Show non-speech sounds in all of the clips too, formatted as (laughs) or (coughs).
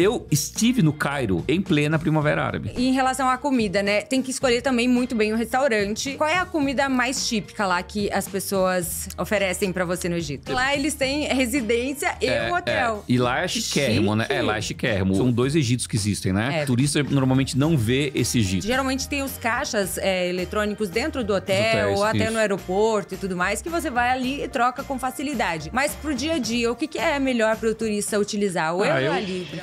Eu estive no Cairo em plena primavera árabe. E em relação à comida, né? Tem que escolher também muito bem o restaurante. Qual é a comida mais típica lá que as pessoas oferecem para você no Egito? Lá eles têm residência e é, um hotel. É. E lá é chiquérrimo, Chique. né? É, lá é chiquérrimo. São dois Egitos que existem, né? É. Turista normalmente não vê esse Egito. Geralmente tem os caixas é, eletrônicos dentro do hotel hotéis, ou até isso. no aeroporto e tudo mais que você vai ali e troca com facilidade. Mas pro dia a dia, o que, que é melhor pro turista utilizar? O ah, euro eu... libra?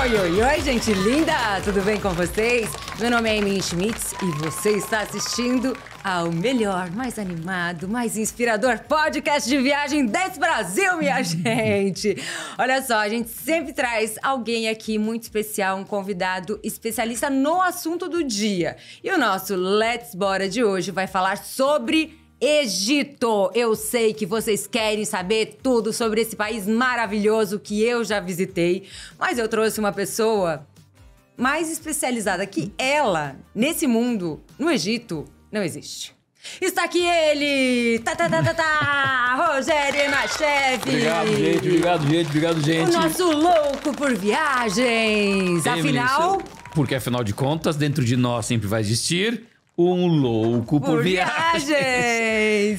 Oi, oi, oi, gente linda! Tudo bem com vocês? Meu nome é Emily Schmitz e você está assistindo ao melhor, mais animado, mais inspirador podcast de viagem desse Brasil, minha (laughs) gente! Olha só, a gente sempre traz alguém aqui muito especial, um convidado especialista no assunto do dia. E o nosso Let's Bora de hoje vai falar sobre Egito! Eu sei que vocês querem saber tudo sobre esse país maravilhoso que eu já visitei, mas eu trouxe uma pessoa mais especializada que ela nesse mundo, no Egito, não existe. Está aqui ele! Tá, tá, tá, tá, tá! (laughs) Rogério Machev! Obrigado, gente, obrigado, gente, obrigado, gente. O nosso louco por viagens! Afinal. porque afinal de contas, dentro de nós sempre vai existir um louco por, por viagens.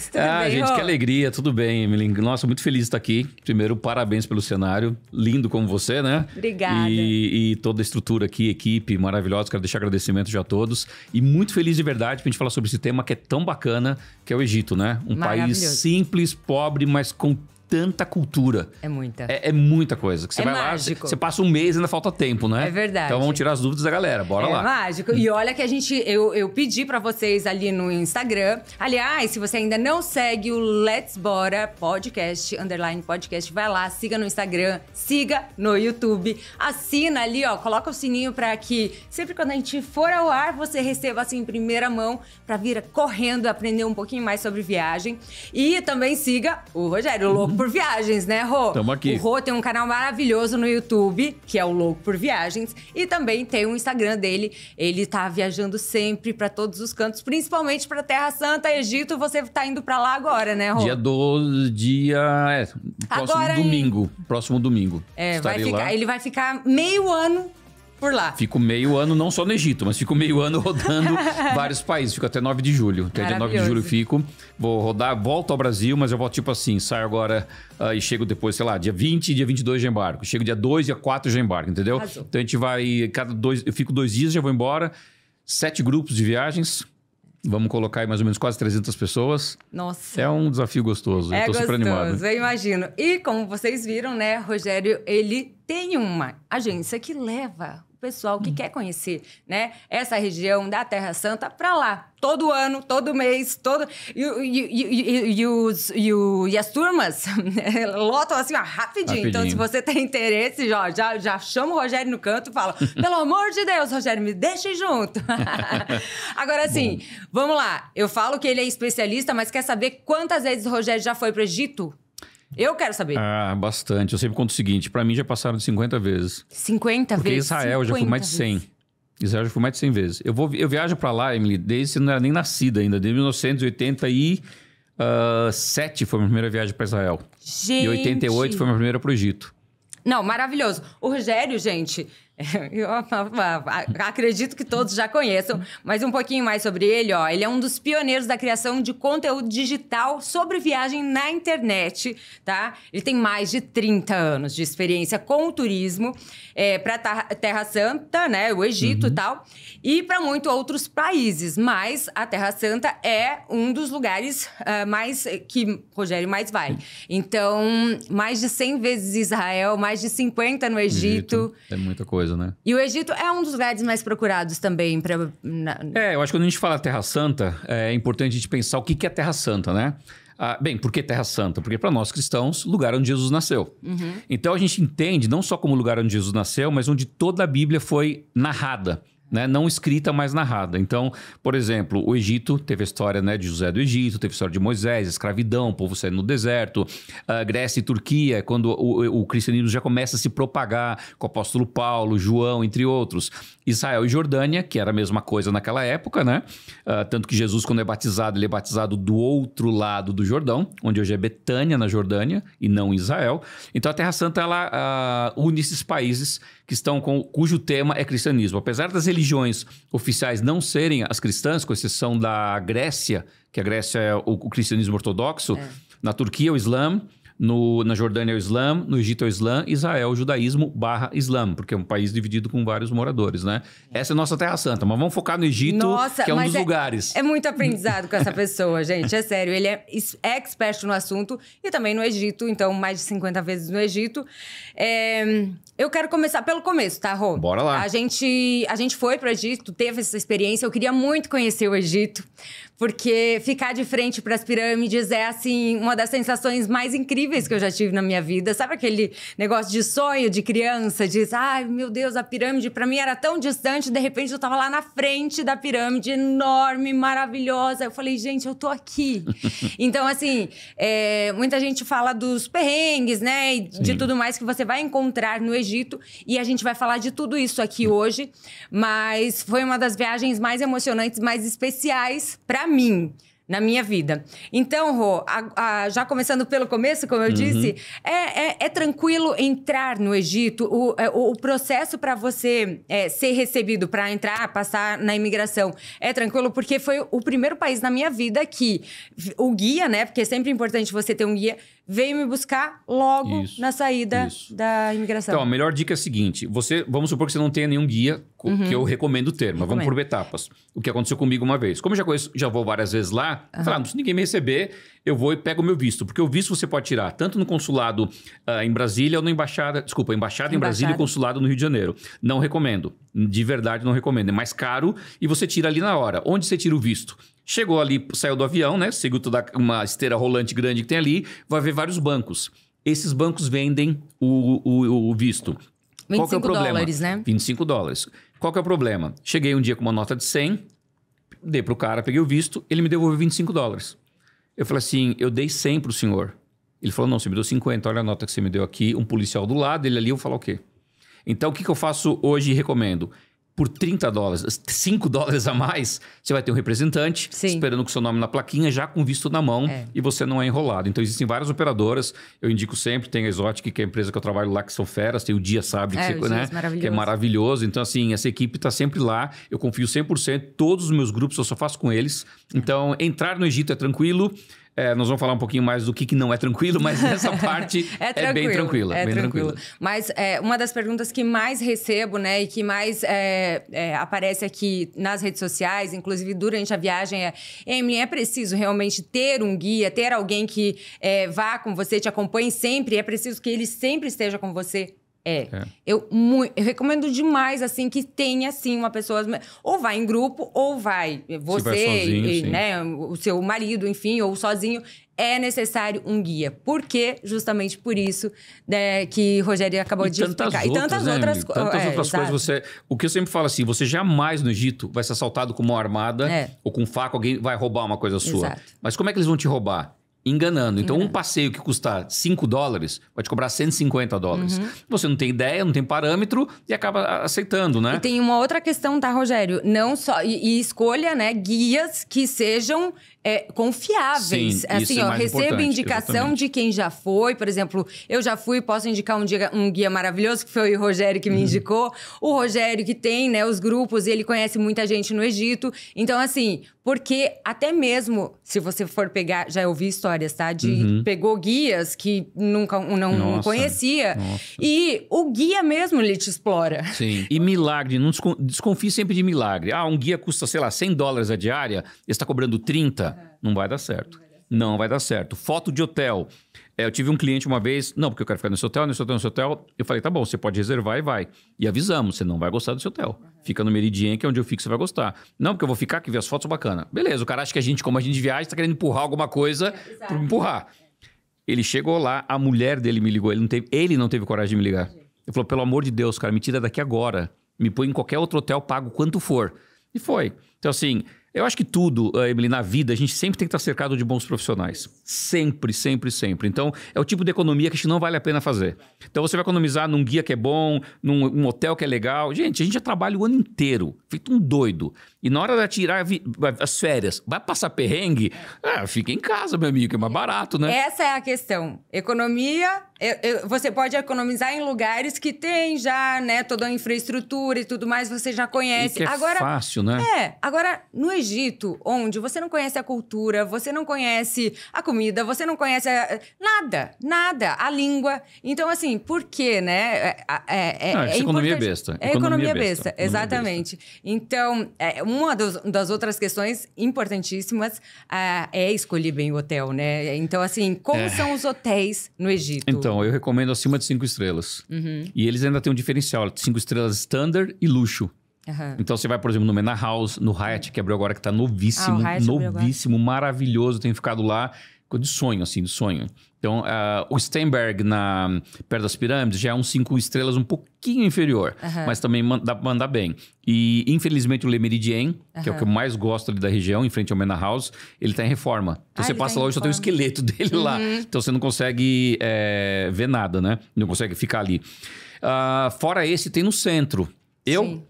Tudo ah, bem, gente, que alegria. Tudo bem, Emily. Nossa, muito feliz de estar aqui. Primeiro, parabéns pelo cenário. Lindo como você, né? Obrigada. E, e toda a estrutura aqui, equipe maravilhosa. Quero deixar agradecimento já a todos. E muito feliz de verdade pra gente falar sobre esse tema que é tão bacana, que é o Egito, né? Um país simples, pobre, mas com tanta cultura. É muita. É, é muita coisa. Que você é vai mágico. lá, você passa um mês e ainda falta tempo, né? É verdade. Então vamos tirar as dúvidas da galera. Bora é lá. É mágico. E olha que a gente. Eu, eu pedi para vocês ali no Instagram. Aliás, se você ainda não segue o Let's Bora Podcast, underline podcast, vai lá, siga no Instagram, siga no YouTube, assina ali, ó, coloca o sininho para que sempre quando a gente for ao ar, você receba assim em primeira mão para vir correndo aprender um pouquinho mais sobre viagem. E também siga o Rogério, o louco por viagens, né, Rô? Tamo aqui. O Rô tem um canal maravilhoso no YouTube, que é o Louco por Viagens, e também tem um Instagram dele. Ele tá viajando sempre para todos os cantos, principalmente para Terra Santa, Egito. Você tá indo para lá agora, né, Rô? Dia 12, dia é, próximo agora, domingo, próximo domingo. É, vai ficar, lá. ele vai ficar meio ano por lá. Fico meio ano, não só no Egito, mas fico meio ano (laughs) rodando (laughs) vários países. Fico até 9 de julho. Até dia 9 de julho fico. Vou rodar, volto ao Brasil, mas eu volto tipo assim, saio agora uh, e chego depois, sei lá, dia 20 dia 22 já embarco. Chego dia 2, dia 4 já embarco, entendeu? Azul. Então a gente vai, cada dois, eu fico dois dias, já vou embora. Sete grupos de viagens, Vamos colocar aí mais ou menos quase 300 pessoas. Nossa. É um desafio gostoso. É eu tô gostoso, super animado. eu imagino. E como vocês viram, né, Rogério, ele tem uma agência que leva pessoal que hum. quer conhecer, né? Essa região da Terra Santa para lá. Todo ano, todo mês, todo. E, e, e, os, e, as turmas (laughs) lotam assim, ó, rapidinho. Então, se você tem interesse, já, já, já chama o Rogério no canto e fala: (laughs) pelo amor de Deus, Rogério, me deixe junto. (laughs) Agora, assim, vamos lá. Eu falo que ele é especialista, mas quer saber quantas vezes o Rogério já foi para o Egito? Eu quero saber. Ah, bastante. Eu sempre conto o seguinte: para mim já passaram de 50 vezes. 50 Porque vezes? Porque Israel já foi mais de 100. Vezes. Israel já foi mais de 100 vezes. Eu, vou, eu viajo para lá, Emily, desde não era nem nascida ainda, desde 1987 ah, foi a minha primeira viagem para Israel. Gente. E 88 foi a minha primeira para o Egito. Não, maravilhoso. O Rogério, gente, (laughs) Eu acredito que todos já conheçam, mas um pouquinho mais sobre ele, ó. Ele é um dos pioneiros da criação de conteúdo digital sobre viagem na internet, tá? Ele tem mais de 30 anos de experiência com o turismo é, para Terra Santa, né? O Egito uhum. e tal, e para muitos outros países. Mas a Terra Santa é um dos lugares uh, mais eh, que Rogério mais vai. Então, mais de 100 vezes Israel, mais de 50 no Egito. Egito. É muita coisa coisa, né? E o Egito é um dos lugares mais procurados também para. É, eu acho que quando a gente fala Terra Santa, é importante a gente pensar o que é Terra Santa, né? Ah, bem, por que Terra Santa? Porque para nós cristãos, lugar onde Jesus nasceu. Uhum. Então a gente entende não só como lugar onde Jesus nasceu, mas onde toda a Bíblia foi narrada né, não escrita, mas narrada. Então, por exemplo, o Egito teve a história né, de José do Egito, teve a história de Moisés, escravidão, povo saindo no deserto, ah, Grécia e Turquia, quando o, o, cristianismo já começa a se propagar com o apóstolo Paulo, João, entre outros. Israel e Jordânia, que era a mesma coisa naquela época, né? Uh, tanto que Jesus, quando é batizado, ele é batizado do outro lado do Jordão, onde hoje é Betânia, na Jordânia, e não Israel. Então a Terra Santa, ela uh, une esses países que estão com, cujo tema é cristianismo. Apesar das religiões oficiais não serem as cristãs, com exceção da Grécia, que a Grécia é o, o cristianismo ortodoxo, é. na Turquia é o Islã, na Jordânia é o Islã, no Egito é o Islã, Israel é o judaísmo barra Islã, porque é um país dividido com vários moradores, né? É. Essa é a nossa terra santa, mas vamos focar no Egito, nossa, que é um dos é, lugares. É muito aprendizado com essa pessoa, (laughs) gente, é sério. Ele é expert no assunto e também no Egito, então mais de 50 vezes no Egito. É... Eu quero começar pelo começo, tá, Rô? Bora lá. A gente, a gente foi pro Egito, teve essa experiência. Eu queria muito conhecer o Egito, porque ficar de frente para as pirâmides é, assim, uma das sensações mais incríveis que eu já tive na minha vida. Sabe aquele negócio de sonho de criança? Diz, ai, meu Deus, a pirâmide para mim era tão distante, de repente eu estava lá na frente da pirâmide, enorme, maravilhosa. Eu falei, gente, eu tô aqui. (laughs) então, assim, é, muita gente fala dos perrengues, né? E Sim. de tudo mais que você vai encontrar no Egito. E a gente vai falar de tudo isso aqui hoje. Mas foi uma das viagens mais emocionantes, mais especiais para mim na minha vida. Então, Rô, a, a, já começando pelo começo, como eu uhum. disse, é, é, é, tranquilo entrar no Egito. O, é, o processo para você é, ser recebido, para entrar, passar na imigração, é tranquilo porque foi o primeiro país na minha vida que o guia, né? Porque é sempre importante você ter um guia, veio me buscar logo isso, na saída isso. da imigração. Então, a melhor dica é a seguinte: você, vamos supor que você não tenha nenhum guia, uhum. que eu recomendo ter, mas recomendo. vamos por etapas. O que aconteceu comigo uma vez. Como eu já conheço, já vou várias vezes lá, uhum. Ah, se ninguém me receber, eu vou e pego o meu visto, porque o visto você pode tirar tanto no consulado uh, em Brasília ou na embaixada, desculpa, embaixada, embaixada. em Brasília e consulado no Rio de Janeiro. Não recomendo. De verdade, não recomendo. É mais caro e você tira ali na hora. Onde você tira o visto? Chegou ali, saiu do avião, né? Seguiu toda uma esteira rolante grande que tem ali, vai ver vários bancos. Esses bancos vendem o, o, o visto. 25 Qual que é o problema? dólares, né? 25 dólares. Qual que é o problema? Cheguei um dia com uma nota de 100, dei pro cara, peguei o visto, ele me devolveu 25 dólares. Eu falei assim, eu dei 100 pro senhor. Ele falou, não, você me deu 50, olha a nota que você me deu aqui. Um policial do lado, ele ali, eu falo o quê? Então, o que, que eu faço hoje e recomendo? por 30 dólares, 5 dólares a mais, você vai ter um representante Sim. esperando com seu nome na plaquinha, já com visto na mão, é. e você não é enrolado. Então, existem várias operadoras, eu indico sempre, tem a Exotic, que é a empresa que eu trabalho lá, que são feras, tem o Dia Sabe, é, né, é, que, você, né? que, é maravilhoso. Então, assim, essa equipe está sempre lá, eu confio 100%, todos os meus grupos eu só faço com eles. Então, entrar no Egito é tranquilo, é, nós vamos falar um pouquinho mais do que, que não é tranquilo, mas essa (laughs) é parte é, é, bem tranquila. É bem tranquilo. tranquilo. Mas é, uma das perguntas que mais recebo, né, e que mais é, é, aparece aqui nas redes sociais, inclusive durante a viagem, é: Emily, é preciso realmente ter um guia, ter alguém que vá com você, te acompanhe sempre, é preciso que ele sempre esteja com você? É. é. Eu, eu, recomendo demais, assim, que tenha, assim, uma pessoa... Ou vai em grupo, ou vai você, vai sozinho, e, né? O seu marido, enfim, ou sozinho. É necessário um guia. Por quê? Justamente por isso né, que Rogério acabou e de explicar. Outras, e tantas né, outras, co tantas é, outras coisas. Você, o que eu sempre falo assim, você jamais no Egito vai ser assaltado com mão armada é. ou com faca, alguém vai roubar uma coisa sua. Exato. Mas como é que eles vão te roubar? enganando. Então, um passeio que custar 5 dólares vai te cobrar 150 dólares. Uhum. Você não tem ideia, não tem parâmetro e acaba aceitando, né? E tem uma outra questão, tá, Rogério? Não só. E, e escolha, né, guias que sejam é, confiáveis. Sim, assim, é ó, recebo indicação exatamente. de quem já foi. Por exemplo, eu já fui, posso indicar um guia, um guia maravilhoso, que foi o Rogério que me uhum. indicou. O Rogério que tem, né, os grupos, e ele conhece muita gente no Egito. Então, assim, porque até mesmo se você for pegar, já ouvi histórias, tá? De uhum. pegou guias que nunca não, Nossa. conhecia. Nossa. E o guia mesmo ele te explora. Sim. E milagre, não desconfie sempre de milagre. Ah, um guia custa, sei lá, 100 dólares a diária, está cobrando 30 não vai dar certo. Não vai dar certo. Foto de hotel. É, eu tive um cliente uma vez, não, porque eu quero ficar nesse hotel, nesse hotel, nesse hotel. Eu falei, tá bom, você pode reservar e vai. E avisamos, você não vai gostar desse hotel. Uhum. Fica no Meridian, que é onde eu fico, você vai gostar. Não, porque eu vou ficar, que ver as fotos bacana. Beleza, o cara acha que a gente, como a gente viaja, está querendo empurrar alguma coisa é, pra empurrar. Ele chegou lá, a mulher dele me ligou, ele não teve, ele não teve coragem de me ligar. Ele falou, pelo amor de Deus, cara, me tira daqui agora. Me põe em qualquer outro hotel, pago quanto for. E foi. Então, assim, eu acho que tudo, eh, Emily, na vida, a gente sempre tem que estar cercado de bons profissionais. Sempre, sempre, sempre. Então, é o tipo de economia que a gente não vale a pena fazer. Então, você vai economizar num guia que é bom, num um hotel que é legal. Gente, a gente já trabalha o ano inteiro, feito um doido. E na hora de tirar as férias, vai passar perrengue? Ah, fica em casa, meu amigo, que é mais barato, né? Essa é a questão. Economia, você pode economizar em lugares que tem já, né, toda a infraestrutura e tudo mais, você já conhece. E é agora, fácil, né? É, agora, no Egito, Egito, onde você não conhece a cultura, você não conhece a comida, você não conhece a... nada, nada, a língua. Então, assim, por quê, né? É, é, é não, é, é economia besta. É economia besta, besta. exatamente. Então, é, uma dos, das outras questões importantíssimas ah, é escolher bem o hotel, né? Então, assim, como são os hotéis no Egito? Então, eu recomendo acima de cinco estrelas. Uhum. E eles ainda têm um diferencial: cinco estrelas standard e luxo. Uhum. Então você vai, por exemplo, no Mena House, no Hyatt, que abriu agora, que tá novíssimo, ah, novíssimo, maravilhoso. Tenho ficado lá de sonho, assim, de sonho. Então, uh, o Steinberg, na, perto das pirâmides, já é um cinco estrelas um pouquinho inferior, uhum. mas também dá pra mandar bem. E, infelizmente, o Le Meridien, uhum. que é o que eu mais gosto ali da região, em frente ao Mena House, ele tá em reforma. Então, ah, você tá passa lá e só tem o esqueleto (laughs) dele uhum. lá. Então, você não consegue é, ver nada, né? Não consegue ficar ali. Uh, fora esse, tem no centro. Eu... Sim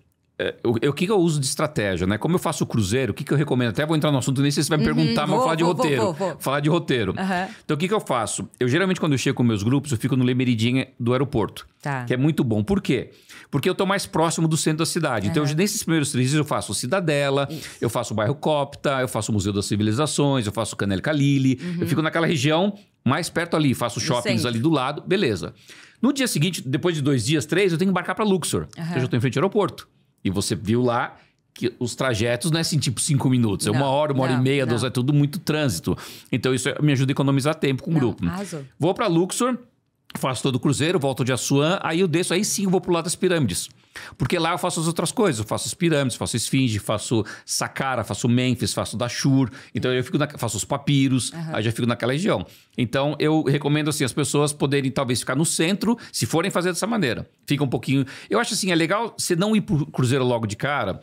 é, o, é, o que, que eu uso de estratégia, né? Como eu faço o cruzeiro, o que, que eu recomendo? Até vou entrar no assunto, nem sei se você vai me uhum, perguntar, vou, mas vou, falar de roteiro. Vou, vou, Falar de roteiro. Uhum. Então, o que, que eu faço? Eu geralmente, quando eu chego com meus grupos, eu fico no Lemeridinha do aeroporto. Tá. Que é muito bom. Por quê? Porque eu tô mais próximo do centro da cidade. Uhum. Então, nesses primeiros três dias, eu faço Cidadela, Isso. eu faço o bairro Copta, eu faço o Museu das Civilizações, eu faço o Canel Calili. Eu uhum. fico naquela região mais perto ali, faço shoppings ali do lado, beleza. No dia seguinte, depois de dois dias, três, eu tenho que embarcar para Luxor. Uhum. Eu já estou em frente ao aeroporto. E você viu lá que os trajetos não é assim, tipo, cinco minutos. Não, é uma hora, uma não, hora e meia, duas duas, é tudo muito trânsito. Então, isso é, me ajuda a economizar tempo com o grupo. Vou para Luxor, faço todo o cruzeiro, volto de Assuã, aí eu desço, aí sim eu vou pro lado das pirâmides. Porque lá eu faço as outras coisas, eu faço as pirâmides, faço esfinge, faço Saqqara, faço Mênfis, faço Dashur, então eu fico na, faço os papiros, uhum. aí já fico naquela região. Então eu recomendo assim as pessoas poderem talvez ficar no centro, se forem fazer dessa maneira. Fica um pouquinho. Eu acho assim, é legal você não ir pro cruzeiro logo de cara.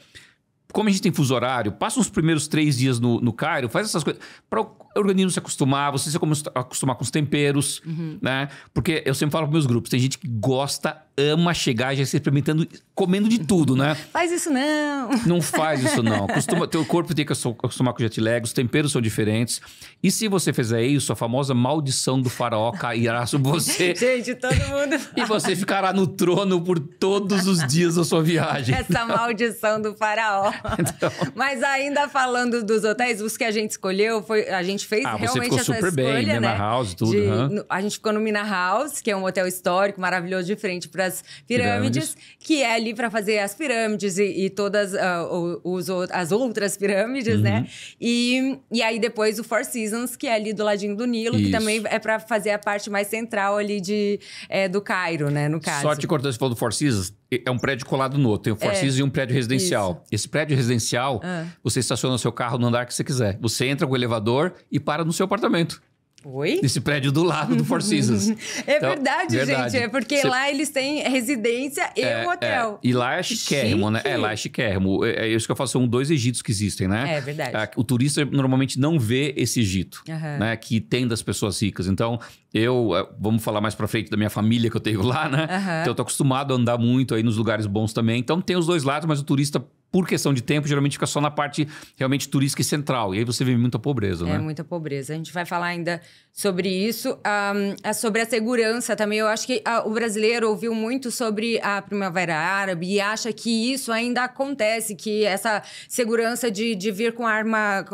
Como a gente tem fuso horário, passa os primeiros três dias no, no Cairo, faz essas coisas. Para o organismo se acostumar, você se acostumar com os temperos, uhum. né? Porque eu sempre falo para meus grupos, tem gente que gosta ama chegar já se experimentando, comendo de tudo, né? (laughs) Faz isso não! Não faz isso não. Costuma, teu corpo tem que acostumar com jet lag, os temperos são diferentes. E se você fizer isso, a famosa maldição do faraó cairá sobre você. (laughs) Gente, todo mundo fala. (laughs) E você ficará no trono por todos os dias da sua viagem. Essa maldição do faraó. Então... Mas ainda falando dos hotéis, os que a gente escolheu, foi, a gente fez ah, realmente você ficou super escolha, bem, né? Minha né? House, tudo. De, uhum. A gente ficou no Mina House, que é um hotel histórico, maravilhoso, de frente para das pirâmides, pirâmides. que é ali para fazer as pirâmides e, e todas uh, os, as outras pirâmides, né? uhum. né? E, e aí depois o Four Seasons, que é ali do ladinho do Nilo, Isso. que também é para fazer a parte mais central ali de, é, do Cairo, né? No caso. Só te cortando, você falou do Four Seasons, é um prédio colado no outro. Tem o Four é, Seasons é, e um prédio residencial. Isso. Esse prédio residencial, ah. você estaciona o seu carro no andar que você quiser. Você entra com o elevador e para no seu apartamento. Oi? prédio do lado do Four Seasons. (laughs) é então, verdade, verdade, gente. É porque Cê... lá eles têm residência e é, um hotel. É. E lá é chiquérrimo, Chique. né? É, lá é chiquérrimo. É, é, isso que eu falo, são dois Egitos que existem, né? É verdade. Ah, o turista normalmente não vê esse Egito, uhum. né? Que tem das pessoas ricas. Então, eu... Ah, vamos falar mais pra frente da minha família que eu tenho lá, né? Uhum. Então, eu tô acostumado a andar muito aí nos lugares bons também. Então, tem os dois lados, mas o turista por questão de tempo, geralmente fica só na parte realmente turística e central. E aí você vê muita pobreza, é né? É, muita pobreza. A gente vai falar ainda sobre isso. Um, ah, sobre a segurança também. Eu acho que ah, o brasileiro ouviu muito sobre a Primavera Árabe e acha que isso ainda acontece, que essa segurança de, de vir com arma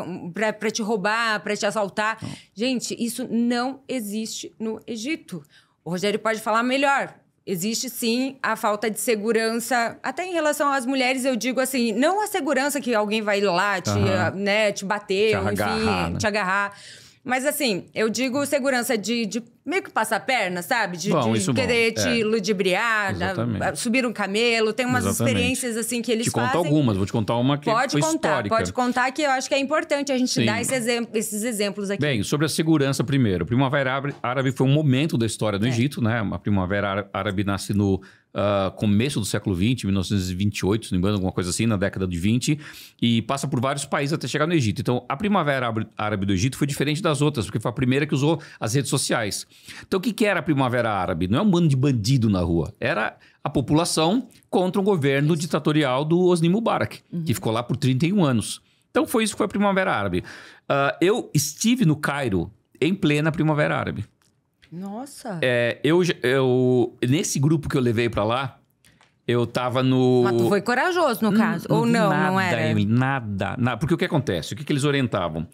para te roubar, para te assaltar. Não. Gente, isso não existe no Egito. O Rogério pode falar melhor Existe sim a falta de segurança, até em relação às mulheres, eu digo assim, não a segurança que alguém vai lá te, uhum. né, te bater, te enfim, agarrar, né? te agarrar. Mas assim, eu digo segurança de, de meio que passar a perna, sabe? De, bom, de querer bom. te é. ludibriar, a, a, subir um camelo. Tem umas Exatamente. experiências assim que eles te fazem. Te conto algumas, vou te contar uma que pode foi contar, histórica. Pode contar que eu acho que é importante a gente Sim. dar esse exem esses exemplos aqui. Bem, sobre a segurança primeiro. A Primavera Árabe foi um momento da história do é. Egito, né? A Primavera Árabe nasce no ah, começo do século XX, 1928, lembrando não me engano, alguma coisa assim, na década de 20, e passa por vários países até chegar no Egito. Então, a Primavera Árabe do Egito foi diferente das outras, porque foi a primeira que usou as redes sociais. Então, o que, que era a Primavera Árabe? Não é um bando de bandido na rua, era a população contra o governo ditatorial do Osni Mubarak, uhum. que ficou lá por 31 anos. Então, foi isso que foi a Primavera Árabe. Uh, eu estive no Cairo em plena Primavera Árabe. Nossa! É, eu, eu, nesse grupo que eu levei pra lá, eu tava no. Mas tu foi corajoso, no hum, caso. ou não, nada, não era? Emily, nada, nada. Porque o que acontece? O que, que eles orientavam?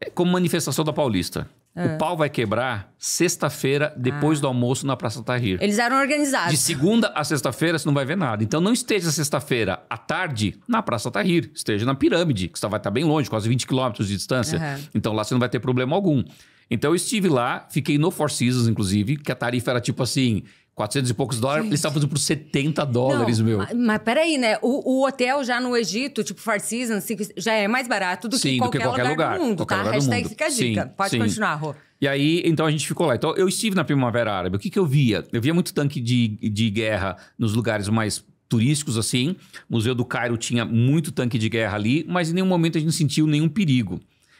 É como manifestação da Paulista. É. O pau vai quebrar sexta-feira, depois ah. do almoço, na Praça Tahrir. Eles eram organizados. De segunda a sexta-feira, você não vai ver nada. Então, não esteja sexta-feira à tarde na Praça Tahrir. Esteja na pirâmide, que você vai estar tá bem longe, quase 20 quilômetros de distância. Uhum. Então, lá você não vai ter problema algum. Então eu estive lá, fiquei no Four Seasons, inclusive, que a tarifa era tipo assim. 400 e poucos dólares, Gente. eles estavam fazendo por 70 dólares, não, meu. Mas, mas peraí, né? O, o, hotel já no Egito, tipo Four Seasons, já é mais barato do, sim, que, qualquer do que qualquer lugar, lugar do mundo, tá? Lugar Hashtag mundo. fica a dica. Sim, Pode sim. continuar, Rô. E aí, então a gente ficou lá. Então eu estive na Primavera Árabe. O que, que eu via? Eu via muito tanque de, de guerra nos lugares mais turísticos assim. O Museu do Cairo tinha muito tanque de guerra ali, mas em nenhum momento a gente sentiu nenhum perigo.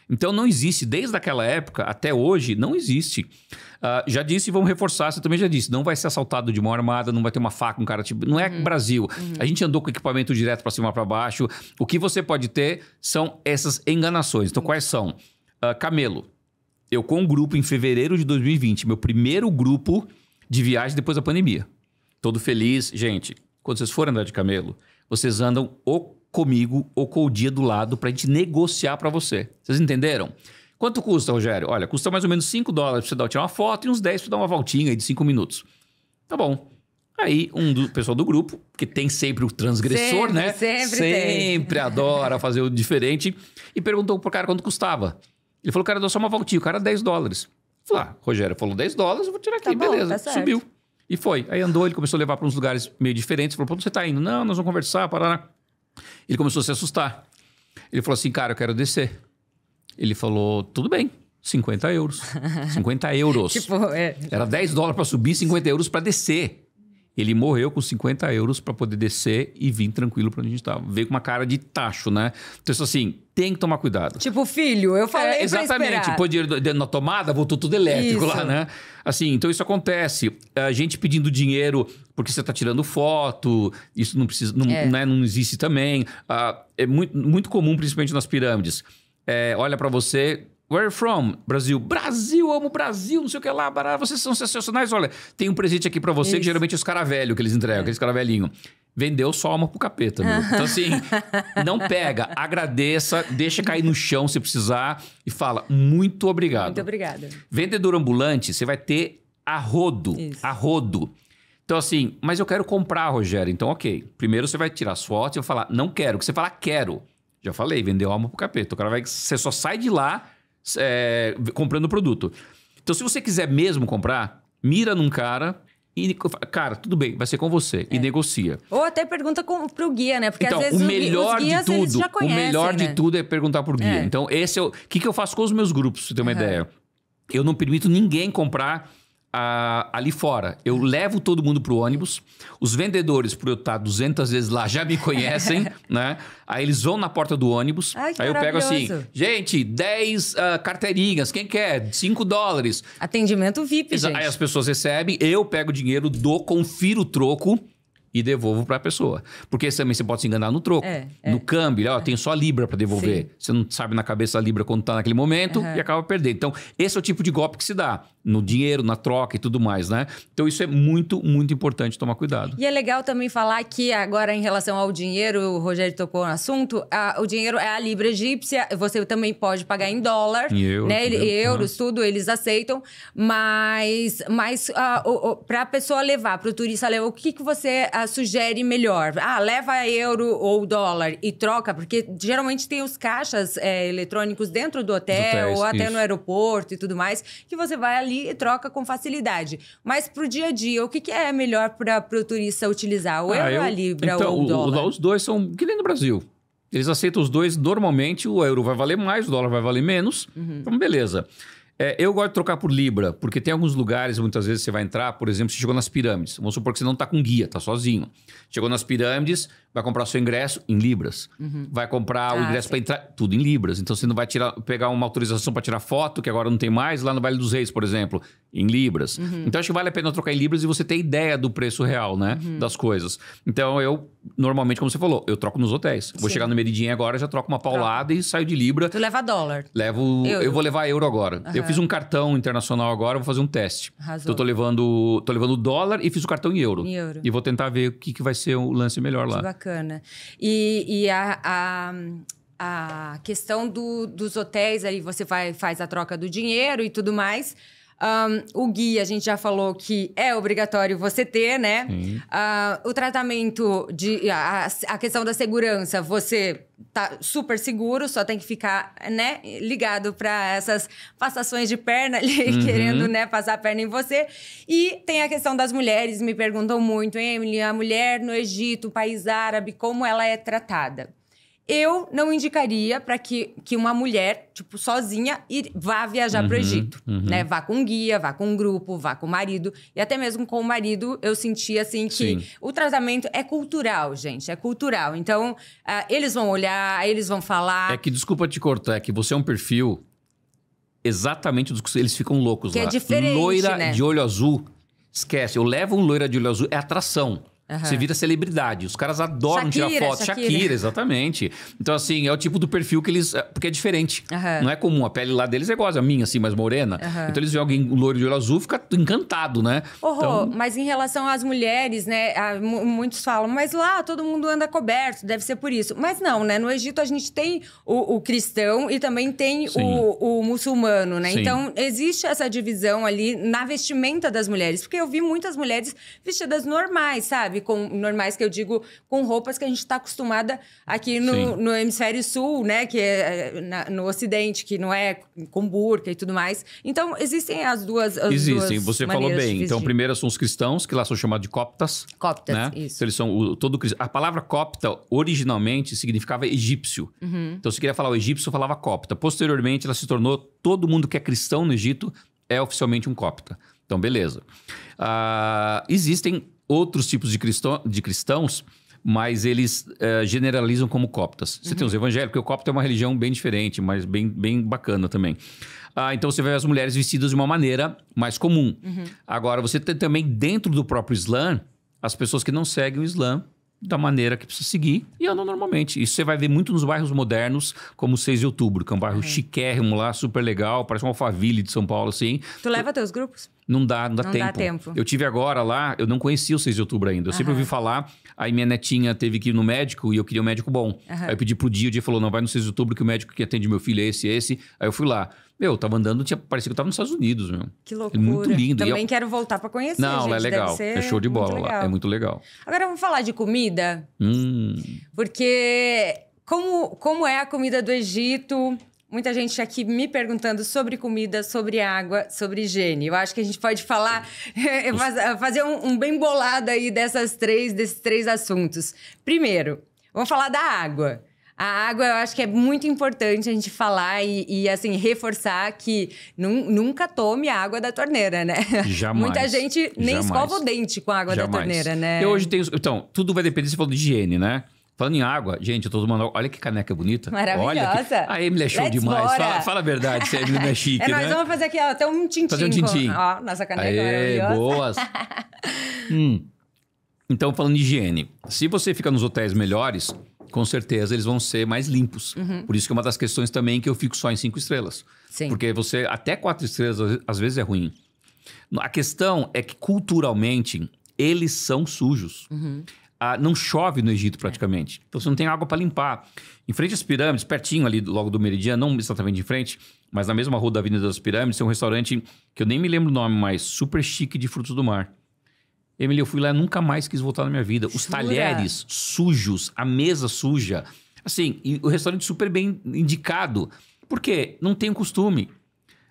Então não existe, desde aquela época até hoje, não existe. Uh, já disse e vamos reforçar, você também já disse, não vai ser assaltado de mão armada, não vai ter uma faca, um cara tipo, não é uhum. Brasil. Uhum. A gente andou com equipamento direto para cima para baixo. O que você pode ter são essas enganações. Então uhum. quais são? Uh, camelo. Eu com um grupo em fevereiro de 2020, meu primeiro grupo de viagem depois da pandemia. Todo feliz, gente. Quando vocês forem andar de camelo, vocês andam o comigo ou com o dia do lado para a gente negociar para você. Vocês entenderam? Quanto custa, Rogério? Olha, custa mais ou menos 5 dólares para você tirar uma foto e uns 10 para dar uma voltinha de 5 minutos. Tá bom. Aí um do pessoal do grupo, que tem sempre o transgressor, sempre, né? Sempre, sempre tem. adora fazer o diferente, e perguntou pro cara quanto custava. Ele falou, cara, dou só uma voltinha, o cara 10 dólares. Falei, ah, Rogério falou 10 dólares, eu vou tirar tá aqui, tá bom, beleza. Tá Subiu. E foi. Aí andou, ele começou a levar para uns lugares meio diferentes, falou, pô, onde você tá indo? Não, nós vamos conversar, parar. Ele começou a se assustar. Ele falou assim, cara, eu quero descer. Ele falou, tudo bem, 50 euros. 50 (laughs) euros. tipo, é. Era 10 dólares para subir, 50 euros para descer. Ele morreu com 50 euros para poder descer e vir tranquilo para onde a gente estava. Veio com uma cara de tacho, né? Então, isso assim, tem que tomar cuidado. Tipo, filho, eu falei é, Exatamente. Pôr dinheiro na tomada, voltou tudo elétrico isso. lá, né? Assim, então isso acontece. A gente pedindo dinheiro porque você está tirando foto, isso não precisa, não, é. né, não existe também. Ah, é muito, muito comum, principalmente nas pirâmides. É, olha para você, Where from? Brasil. Brasil, amo Brasil, não sei o que lá, barará, vocês são sensacionais. Olha, tem um presente aqui para você, Isso. que geralmente é os cara velhos que eles entregam, é. aqueles cara velhinho. Vendeu sua alma pro capeta, meu. Então, assim, (laughs) não pega, agradeça, deixa cair no chão se precisar e fala muito obrigado. Muito obrigada. Vendedor ambulante, você vai ter arrodo Isso. Então, assim, mas eu quero comprar, Rogério. Então, ok. Primeiro você vai tirar as fotos e vai falar, não quero. Que você falar, quero. Já falei, vendeu alma pro capeta. O cara vai. Você só sai de lá é, comprando produto. Então, se você quiser mesmo comprar, mira num cara e, cara, tudo bem, vai ser com você. É. E negocia. Ou até pergunta com, pro guia, né? Porque então, às vezes o melhor guias, de tudo, conhecem, O melhor né? de tudo é perguntar pro guia. É. Então, esse é o. que, que eu faço com os meus grupos, Você tem uma uhum. ideia? Eu não permito ninguém comprar ali fora. Eu levo todo mundo para o ônibus, os vendedores, por eu estar 200 vezes lá, já me (laughs) conhecem, né? Aí eles vão na porta do ônibus, Ai, aí eu pego assim, gente, 10 uh, ah, carteirinhas, quem quer? 5 dólares. Atendimento VIP, Exa gente. Aí as pessoas recebem, eu pego o dinheiro, dou, confiro o troco, e devolvo para a pessoa. Porque também você pode se enganar no troco. É, é. no é. câmbio, ó, ah, tem só Libra para devolver. Sim. Você não sabe na cabeça a Libra quando está naquele momento uhum. e acaba perdendo. Então, esse é o tipo de golpe que se dá no dinheiro, na troca e tudo mais, né? Então, isso é muito, muito importante tomar cuidado. E é legal também falar que agora em relação ao dinheiro, o Rogério tocou no assunto, a, o dinheiro é a Libra egípcia, você também pode pagar em dólar, em euro, né? Ele, euros, ah. tudo, eles aceitam, mas, mas uh, ah, para a pessoa levar, para o turista levar, o que, que você... A, sugere melhor. Ah, leva euro ou dólar e troca, porque geralmente tem os caixas é, eletrônicos dentro do hotel hotéis, ou até isso. no aeroporto e tudo mais, que você vai ali e troca com facilidade. Mas para o dia a dia, o que, que é melhor para o turista utilizar? O ah, euro, eu, a libra então, ou o dólar? Os dois são que nem no Brasil. Eles aceitam os dois normalmente, o euro vai valer mais, o dólar vai valer menos. Uhum. Então, beleza. É, eu gosto de trocar por Libra, porque tem alguns lugares, muitas vezes você vai entrar, por exemplo, você chegou nas pirâmides. Vamos supor que você não está com guia, está sozinho. Chegou nas pirâmides, vai comprar o seu ingresso em libras, uhum. vai comprar o ah, ingresso para entrar, tudo em libras. Então você não vai tirar, pegar uma autorização para tirar foto, que agora não tem mais, lá no Vale dos Reis, por exemplo, em libras. Uhum. Então acho que vale a pena trocar em libras e você ter ideia do preço real, né, uhum. das coisas. Então eu normalmente, como você falou, eu troco nos hotéis. Vou Sim. chegar no Meridian agora, já troco uma paulada e saio de libra. Tu leva dólar. Levo, euro. eu vou levar euro agora. Eu fiz um cartão internacional agora, vou fazer um teste. Então eu tô levando, tô levando dólar e fiz o cartão em euro. Em euro. E vou tentar ver o que, que vai ser o lance melhor lá. Bacana bacana. E, e a, a a questão do, dos hotéis, aí você vai, faz a troca do dinheiro e tudo mais. Um, o guia, a gente já falou que é obrigatório você ter, né? Uh, o tratamento de. A, a questão da segurança, você tá super seguro, só tem que ficar, né, ligado para essas passações de perna ali, (laughs) uhum. querendo, né, passar a perna em você. E tem a questão das mulheres, me perguntam muito, Emily, a mulher no Egito, país árabe, como ela é tratada? Eu não indicaria para que, que uma mulher, tipo, sozinha, ir, vá viajar uhum, para o Egito, uhum. né? Vá com um guia, vá com um grupo, vá com o marido. E até mesmo com o marido, eu senti, assim, que Sim. o tratamento é cultural, gente. É cultural. Então, uh, eles vão olhar, eles vão falar. É que, desculpa te cortar, é que você é um perfil exatamente dos que eles ficam loucos que é lá. é diferente, Loira né? de olho azul, esquece. Eu levo um loira de olho azul, é atração. Uhum. Você vira celebridade. Os caras adoram Shakira, tirar foto. Shakira. Shakira. exatamente. Então, assim, é o tipo do perfil que eles. É, porque é diferente. Uhum. Não é comum. A pele lá deles é igual a minha, assim, mais morena. Uhum. Então, eles veem alguém loiro de olho azul, fica encantado, né? Oh, então... Mas em relação às mulheres, né? Muitos falam, mas lá todo mundo anda coberto, deve ser por isso. Mas não, né? No Egito a gente tem o, o cristão e também tem o, o, muçulmano, né? Sim. Então, existe essa divisão ali na vestimenta das mulheres. Porque eu vi muitas mulheres vestidas normais, sabe? sabe? Com normais que eu digo, com roupas que a gente está acostumada aqui no, no, hemisfério sul, né? Que é, é na, no ocidente, que não é com burca e tudo mais. Então, existem as duas. As existem, duas você falou bem. Então, primeiro são os cristãos, que lá são chamados de coptas. Coptas, né? isso. eles são o, todo A palavra copta originalmente significava egípcio. Uhum. Então, se queria falar o egípcio, falava copta. Posteriormente, ela se tornou todo mundo que é cristão no Egito é oficialmente um copta. Então, beleza. Uh, existem outros tipos de, cristão, de cristãos, mas eles eh, generalizam como coptas. Você uhum. tem os evangélicos, porque o copto é uma religião bem diferente, mas bem, bem bacana também. Ah, então você vê as mulheres vestidas de uma maneira mais comum. Uhum. Agora, você tem também dentro do próprio Islã, as pessoas que não seguem o Islã da maneira que precisa seguir e anda normalmente. Isso você vai ver muito nos bairros modernos, como 6 de outubro, que é um bairro é. chiquérrimo lá, super legal, parece um alfaville de São Paulo, assim. Tu leva teus grupos? Não dá, não dá, não tempo. dá tempo. Eu tive agora lá, eu não conhecia o 6 de outubro ainda. Eu uhum. sempre ouvi falar, aí minha netinha teve que ir no médico e eu queria um médico bom. Uhum. Aí eu pedi pro dia, o dia falou: não, vai no 6 de outubro que o médico que atende meu filho é esse, é esse. Aí eu fui lá. Meu, eu tava andando, tinha, parecia que eu tava nos Estados Unidos, meu. Que é loucura. É muito lindo. É Também eu... quero voltar para conhecer, Não, gente. é legal. É show de bola lá. É muito legal. Agora vamos falar de comida. Hum. Porque como, como é a comida do Egito? Muita gente aqui me perguntando sobre comida, sobre água, sobre higiene. Eu acho que a gente pode falar, (laughs) fazer um, um bem bolado aí dessas três, desses três assuntos. Primeiro, vamos falar da água. A água, eu acho que é muito importante a gente falar e, e assim, reforçar que nunca tome a água da torneira, né? Jamais. Muita gente nem Jamais. escova o dente com a água Jamais. da torneira, né? Eu hoje tenho. Então, tudo vai depender, você falou de higiene, né? Falando em água, gente, eu tô tomando. Olha que caneca bonita. Maravilhosa. Que... A Emily é show Let's demais. Fala, fala, a verdade, se a Emily não é chique. (laughs) é, nós né? vamos fazer aqui, ó, até um tintim. Fazer um tintim. Com... Ó, nossa caneca Aê, maravilhosa. Boas. (laughs) hum. Então, falando de higiene, se você fica nos hotéis melhores, com certeza eles vão ser mais limpos. Uhum. Por isso que é uma das questões também que eu fico só em cinco estrelas. Sim. Porque você, até quatro estrelas, às vezes é ruim. A questão é que culturalmente eles são sujos. Uhum. Ah, não chove no Egito praticamente. É. Então você não tem água para limpar. Em frente às pirâmides, pertinho ali logo do meridiano, não exatamente em frente, mas na mesma rua da Avenida das Pirâmides, tem um restaurante que eu nem me lembro o nome, mas super chique de frutos do mar. Emily, eu fui lá e nunca mais quis voltar na minha vida. Os Jura? talheres sujos, a mesa suja. Assim, e o restaurante super bem indicado. Por quê? Não tenho costume.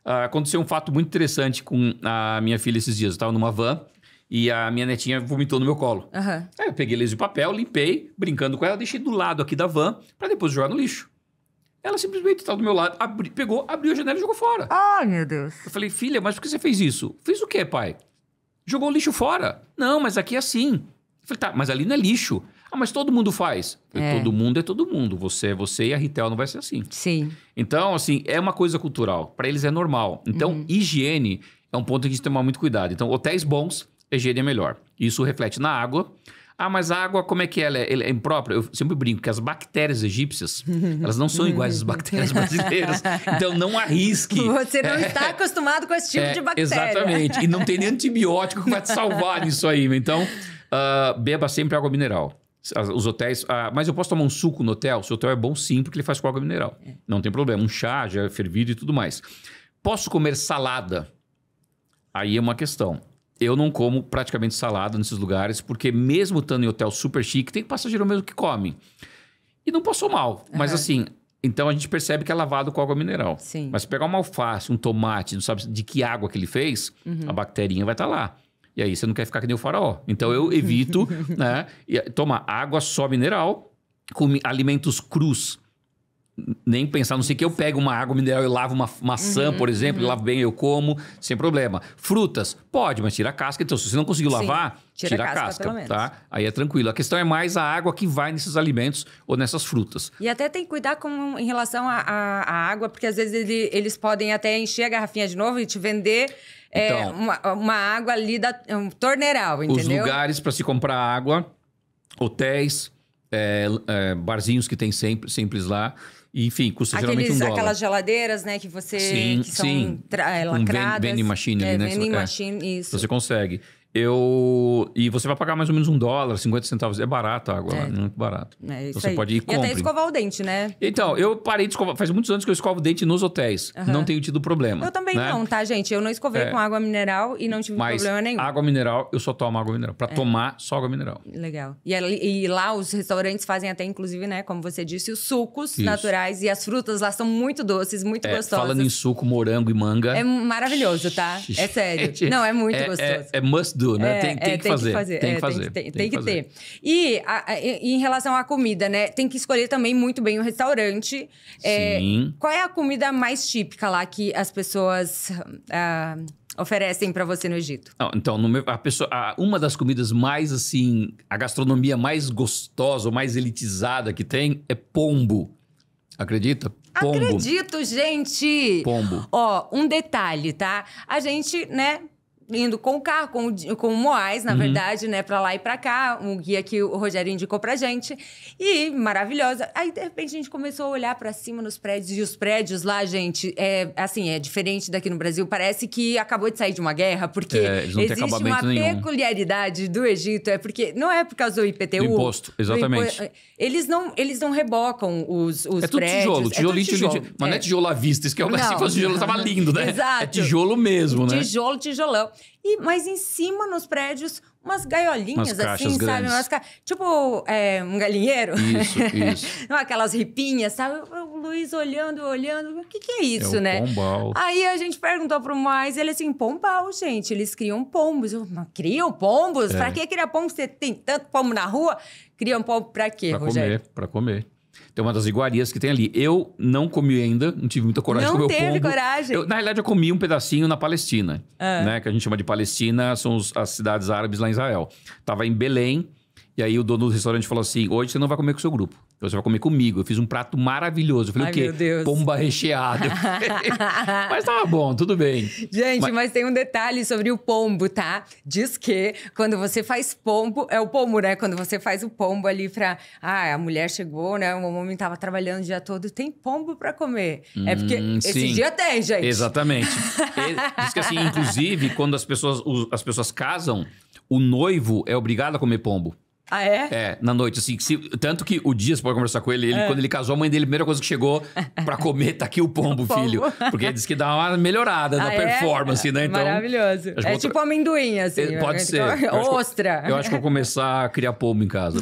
Ah, aconteceu um fato muito interessante com a minha filha esses dias. Eu estava numa van e a minha netinha vomitou no meu colo. Uhum. Aí é, eu peguei leis de papel, limpei, brincando com ela, deixei do lado aqui da van para depois jogar no lixo. Ela simplesmente estava do meu lado, abri, pegou, abriu a janela e jogou fora. Ai, meu Deus. Eu falei, filha, mas por que você fez isso? Fez o quê, pai? Jogou o lixo fora. Não, mas aqui é assim. Eu falei, tá, mas ali não é lixo. Ah, mas todo mundo faz. é. Todo mundo é todo mundo. Você é você e a Ritel não vai ser assim. Sim. Então, assim, é uma coisa cultural. Para eles é normal. Então, uhum. higiene é um ponto que a gente tem que tomar muito cuidado. Então, hotéis bons, higiene é melhor. Isso reflete na água, ah, mas a água, como é que ela é? é imprópria? Eu sempre brinco que as bactérias egípcias, uhum. elas não são uhum. iguais às bactérias brasileiras. Então, não arrisque. Você não é, está acostumado com esse tipo é, de bactéria. Exatamente. E não tem nem antibiótico que vai te salvar nisso aí. Então, uh, beba sempre água mineral. Os hotéis. Ah, mas eu posso tomar um suco no hotel? Se o hotel é bom, sim, porque ele faz com água mineral. É. Não tem problema. Um chá já é fervido e tudo mais. Posso comer salada? Aí é uma questão eu não como praticamente salada nesses lugares, porque mesmo estando em hotel super chique, tem passageiro mesmo que come. E não passou mal. Uhum. Mas assim, então a gente percebe que é lavado com água mineral. Sim. Mas se pegar uma alface, um tomate, não sabe de que água que ele fez, uhum. a bacterinha vai estar tá lá. E aí você não quer ficar que nem o faraó. Então eu evito (laughs) né, tomar água só mineral, com alimentos crus nem pensar, não sei que eu pego uma água mineral e lavo uma maçã, uhum, por exemplo, uhum. lavo bem, eu como, sem problema. Frutas, pode, mas tira a casca. Então, se você não conseguiu lavar, tira, tira, a casca, casca tá? Aí é tranquilo. A questão é mais a água que vai nesses alimentos ou nessas frutas. E até tem que cuidar com, em relação à água, porque às vezes ele, eles podem até encher a garrafinha de novo e te vender é, então. uma, uma, água ali da um torneiral, entendeu? Os lugares para se comprar água, hotéis, é, é, barzinhos que tem sempre, simples lá enfim, custa Aqueles, geralmente um dólar. Aquelas geladeiras, né, que você... Sim, que são sim. Tra- é, lacradas. Um vending machine é, ali, né? Vending é, machine, é. isso. Você consegue eu. E você vai pagar mais ou menos um dólar, 50 centavos. É barato a água é. lá, muito barato. É isso então aí. Você pode ir e compre. até escovar o dente, né? Então, eu parei de escovar. Faz muitos anos que eu escovo o dente nos hotéis. Uhum. Não tenho tido problema. Eu também né? não, tá, gente? Eu não escovei é. com água mineral e não tive Mas problema nenhum. Água mineral, eu só tomo água mineral. Pra é. tomar, só água mineral. Legal. E, é e, lá os restaurantes fazem até, inclusive, né, como você disse, os sucos isso. naturais e as frutas lá são muito doces, muito é, gostosas. Falando em suco, morango e manga. É maravilhoso, tá? É sério. não, é muito é, é, gostoso. É, é must do do, né? É, tem, tem, é, que tem, fazer, que fazer, tem, que é, fazer. Tem Tem, que, ter. E a, a, em relação à comida, né? Tem que escolher também muito bem o restaurante. É, Sim. qual é a comida mais típica lá que as pessoas. Ah, oferecem para você no Egito? Não, então, no meu, a pessoa, a, uma das comidas mais assim, a gastronomia mais gostosa, mais elitizada que tem é pombo. Acredita? Pombo. Acredito, gente. Pombo. Ó, um detalhe, tá? A gente, né, indo com o carro, com o, com o Moais, na uhum. verdade, né? Pra lá e pra cá, um guia que o Rogério indicou pra gente. E maravilhosa. Aí, de repente, a gente começou a olhar para cima nos prédios. E os prédios lá, gente, é assim, é diferente daqui no Brasil. Parece que acabou de sair de uma guerra, porque é, existe uma nenhum. peculiaridade do Egito. É porque não é por causa do IPTU. Do imposto, exatamente. Impo... Eles, não, eles não rebocam os, os é prédios. Tijolo, tijolo, é tudo tijolo, tijolo. Mas não é, é tijolo à vista, isso que é o não, assim, (laughs) tijolo tava lindo, né? É Exato. É tijolo mesmo, né? Tijolo, tijolão. E, mas em cima, nos prédios, umas gaiolinhas, umas assim, sabe? Umas ca... Tipo, é, um galinheiro. Isso, (laughs) isso. Não, aquelas ripinhas, sabe? O Luiz olhando, olhando. O que, que é, é isso, é né? Pombal. Aí a gente perguntou pro mais, ele assim, pombal, gente, eles criam pombos. Eu, criam pombos? É. Pra que criar pombos? Você tem tanto pombo na rua? Criam pombo pra quê, pra Rogério? comer, pra comer. Tem uma das iguarias que tem ali. Eu não comi ainda, não tive muita coragem não de comer o pombo. Não teve coragem? Eu, na realidade, eu comi um pedacinho na Palestina, ah. né? Que a gente chama de Palestina, são os, as cidades árabes lá em Israel. Tava em Belém, e aí o dono do restaurante falou assim: hoje você não vai comer com o seu grupo, você vai comer comigo. Eu fiz um prato maravilhoso. Eu falei, Ai, o quê? Meu Deus. Pomba recheada. (laughs) mas tava bom, tudo bem. Gente, mas... mas... tem um detalhe sobre o pombo, tá? Diz que quando você faz pombo, é o pombo, né? Quando você faz o pombo ali pra. Ah, a mulher chegou, né? O homem tava trabalhando o dia todo, tem pombo pra comer. Hum, é porque hum, sim. esse dia tem, gente. Exatamente. (laughs) Diz que assim, inclusive, quando as pessoas, as pessoas casam, o noivo é obrigado a comer pombo. Ah, é? É, na noite, assim. se, tanto que o Dias pode conversar com ele, ele é. quando ele casou, a mãe dele, a primeira coisa que chegou pra comer, tá aqui o pombo, (laughs) o pombo. filho. Porque diz que dá uma melhorada ah, na é? performance, né? Então, Maravilhoso. É outra... tipo amendoim, assim. É, pode né? ser. Eu Ostra. Que, eu acho que vou começar a criar pombo em casa.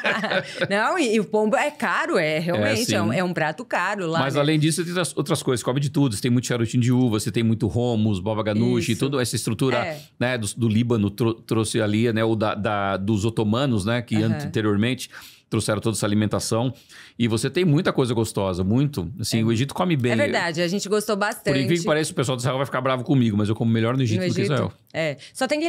(laughs) Não, e, e, o pombo é caro, é realmente. É, é um, é um prato caro lá. Mas né? além disso, tem outras coisas. Come de tudo. Você tem muito charutinho de uva, você tem muito romos, baba ganoush, toda essa estrutura é. né, do, do Líbano trouxe ali, né? Ou da, da dos otomanos né? Que uhum. anteriormente trouxeram toda essa alimentação. E você tem muita coisa gostosa, muito. Assim, é. o Egito come bem. É verdade, a gente gostou bastante. Por incrível que pareça, o pessoal do Israel vai ficar bravo comigo, mas eu como melhor no Egito, no do que Israel. É. Só tem que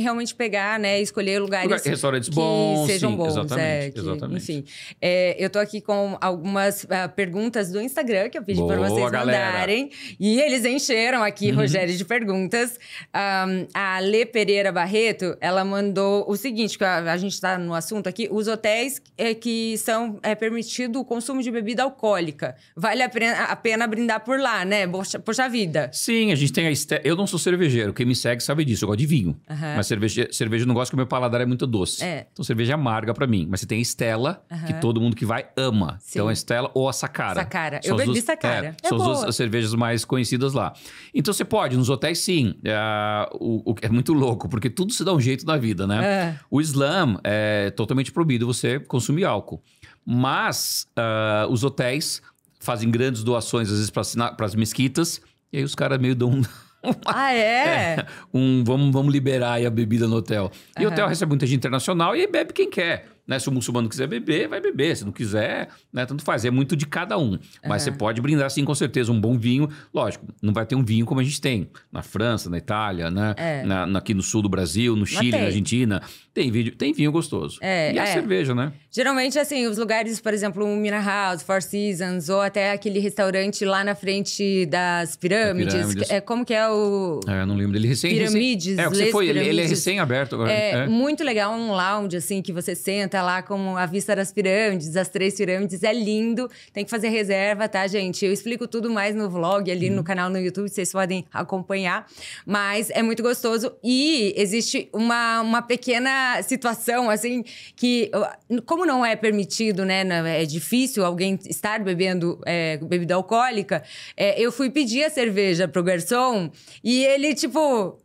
realmente pegar, né? Escolher lugares. Lugar, restaurantes que bons. Sejam sim, bons. Exatamente. É, que, exatamente. Enfim. É, eu tô aqui com algumas uh, perguntas do Instagram que eu pedi para vocês galera. mandarem. E eles encheram aqui, uhum. Rogério, de perguntas. Um, a Lê Pereira Barreto, ela mandou o seguinte: que a, a gente está no assunto aqui, os hotéis é, que são é, permitidos permitido o consumo de bebida alcoólica. Vale a pena, brindar por lá, né? Poxa, poxa vida. Sim, a gente tem a este... Eu não sou cervejeiro. Quem me segue sabe disso. Eu gosto de vinho. Mas cerveja, cerveja eu não gosto porque o meu paladar é muito doce. É. Então cerveja é amarga para mim. Mas você tem a Estela, que todo mundo que vai ama. Sim. Então a Estela ou a Sacara. Sacara. São eu bebi duas... Sacara. É, é são boa. as duas cervejas mais conhecidas lá. Então você pode, nos hotéis sim. É, o, é, é muito louco, porque tudo se dá um jeito na vida, né? É. O slam é totalmente proibido você consumir álcool. Mas uh, os hotéis fazem grandes doações, às vezes, para as mesquitas, e aí os caras meio dão um. (laughs) ah, é? é? um, vamos, vamos liberar aí a bebida no hotel. E o hotel recebe muita gente internacional e aí bebe quem quer. Né? Se o muçulmano quiser beber, vai beber. Se não quiser, né? tanto faz. É muito de cada um. Mas uhum. você pode brindar, sim, com certeza, um bom vinho. Lógico, não vai ter um vinho como a gente tem na França, na Itália, né? É. Na, na, aqui no sul do Brasil, no Chile, na Argentina. Tem vinho, tem vinho gostoso. É, e a é. cerveja, né? Geralmente, assim, os lugares, por exemplo, o Mina House, Four Seasons, ou até aquele restaurante lá na frente das pirâmides. pirâmides. É, como que é o. É, não lembro. Ele é recém. Pirâmides. Recém... É, você foi, ele, ele, é recém aberto agora. É, é, muito legal um lounge, assim, que você senta Tá lá como a vista das pirâmides, as três pirâmides. É lindo. Tem que fazer reserva, tá, gente? Eu explico tudo mais no vlog ali uhum. no canal no YouTube, vocês podem acompanhar. Mas é muito gostoso. E existe uma, uma pequena situação, assim, que como não é permitido, né? É difícil alguém estar bebendo é, bebida alcoólica. É, eu fui pedir a cerveja pro garçom e ele, tipo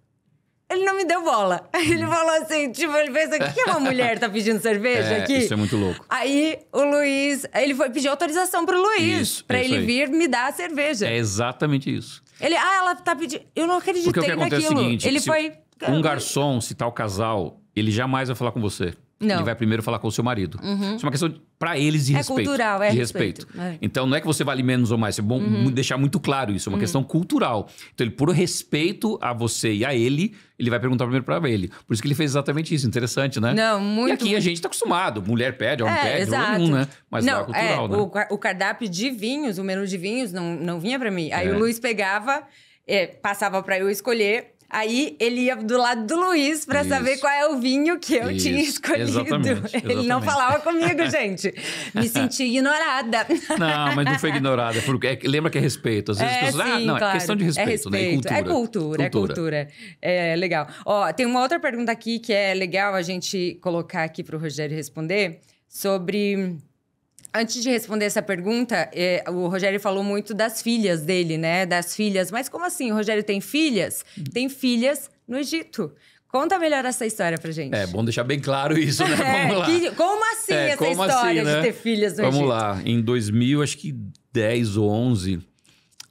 ele não me deu bola. (laughs) Ele hum. falou assim, tipo, ele o que é uma mulher tá pedindo cerveja é, aqui? Isso é muito louco. Aí o Luiz, ele foi pedir autorização pro Luiz, isso, pra isso ele aí. vir me dar a cerveja. É exatamente isso. Ele, ah, ela tá pedindo. Eu não acreditei Porque o que acontece naquilo. É o seguinte, ele foi. Um garçom, se tal casal, ele jamais vai falar com você. Não. Ele vai primeiro falar com o seu marido. Uhum. Isso é uma questão para eles de é respeito. Cultural, é de respeito. respeito. Né? Então não é que você vale menos ou mais. É bom uhum. deixar muito claro isso. É uma uhum. questão cultural. Então ele, por respeito a você e a ele, ele vai perguntar primeiro para ele. Por isso que ele fez exatamente isso. Interessante, né? Não, muito. E aqui muito. a gente está acostumado. Mulher pede, homem é, pede, exato. Nenhum, né? Mas é não, é cultural, né? O, o cardápio de vinhos, o menu de vinhos não, não vinha para mim. Aí é. o Luiz pegava, é, passava para eu escolher Aí ele ia do lado do Luiz para saber qual é o vinho que eu Isso. tinha escolhido. Exatamente, exatamente. (laughs) Ele não falava comigo, gente. Me senti (laughs) ignorada. Não, mas não foi ignorada. É, lembra que é respeito. Às vezes é, pessoas, ah, sim, ah, não, é claro. é questão de respeito, é respeito. né? cultura. É cultura, cultura, é, é cultura. É legal. Ó, tem uma outra pergunta aqui que é legal a gente colocar aqui para o Rogério responder sobre Antes de responder essa pergunta, é, o Rogério falou muito das filhas dele, né? Das filhas. Mas como assim? O Rogério tem filhas? Uhum. Tem filhas no Egito. Conta melhor essa história pra gente. É bom deixar bem claro isso, né? (laughs) É, Vamos lá. Que, como assim é, essa como história assim, né? de ter filhas no Vamos Egito? lá. Em 2000, acho que 10 ou 11,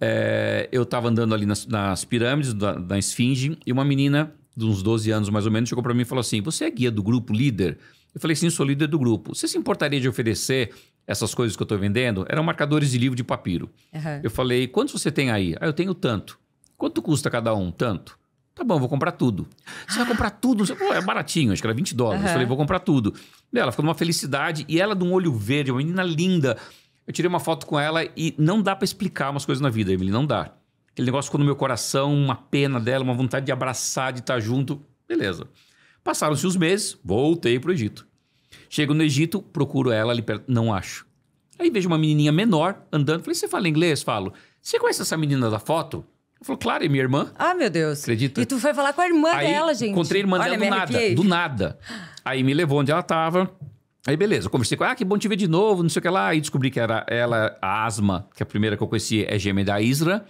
é, eu tava andando ali nas, nas pirâmides na, da Esfinge e uma menina de uns 12 anos mais ou menos chegou para mim e falou assim: Você é guia do grupo líder? Eu falei, sim, sou líder do grupo. Você se importaria de oferecer essas coisas que eu estou vendendo? Eram marcadores de livro de papiro. Uhum. Eu falei, quantos você tem aí? Ah, eu tenho tanto. Quanto custa cada um? Tanto. Tá bom, vou comprar tudo. Você vai ah. comprar tudo? Pô, é baratinho, acho que era 20 dólares. Uhum. Eu falei, vou comprar tudo. E ela ficou numa felicidade e ela de um olho verde, uma menina linda. Eu tirei uma foto com ela e não dá para explicar umas coisas na vida, Emily, não dá. Aquele negócio ficou no meu coração, uma pena dela, uma vontade de abraçar, de estar tá junto. Beleza. Passaram-se os meses, voltei para o Egito. Chego no Egito, procuro ela ali perto, não acho. Aí vejo uma menininha menor andando. Falei, você fala inglês? Falo. Você conhece essa menina da foto? Ela falou, claro, é minha irmã. Ah, meu Deus. Acredita? E tu foi falar com a irmã Aí, dela, gente. Encontrei a irmã Olha, dela do nada, do nada. Aí me levou onde ela estava. Aí beleza, conversei com ela, ah, que bom te ver de novo, não sei o que lá. Aí descobri que era ela, a Asma, que é a primeira que eu conheci, é gêmea da Isra.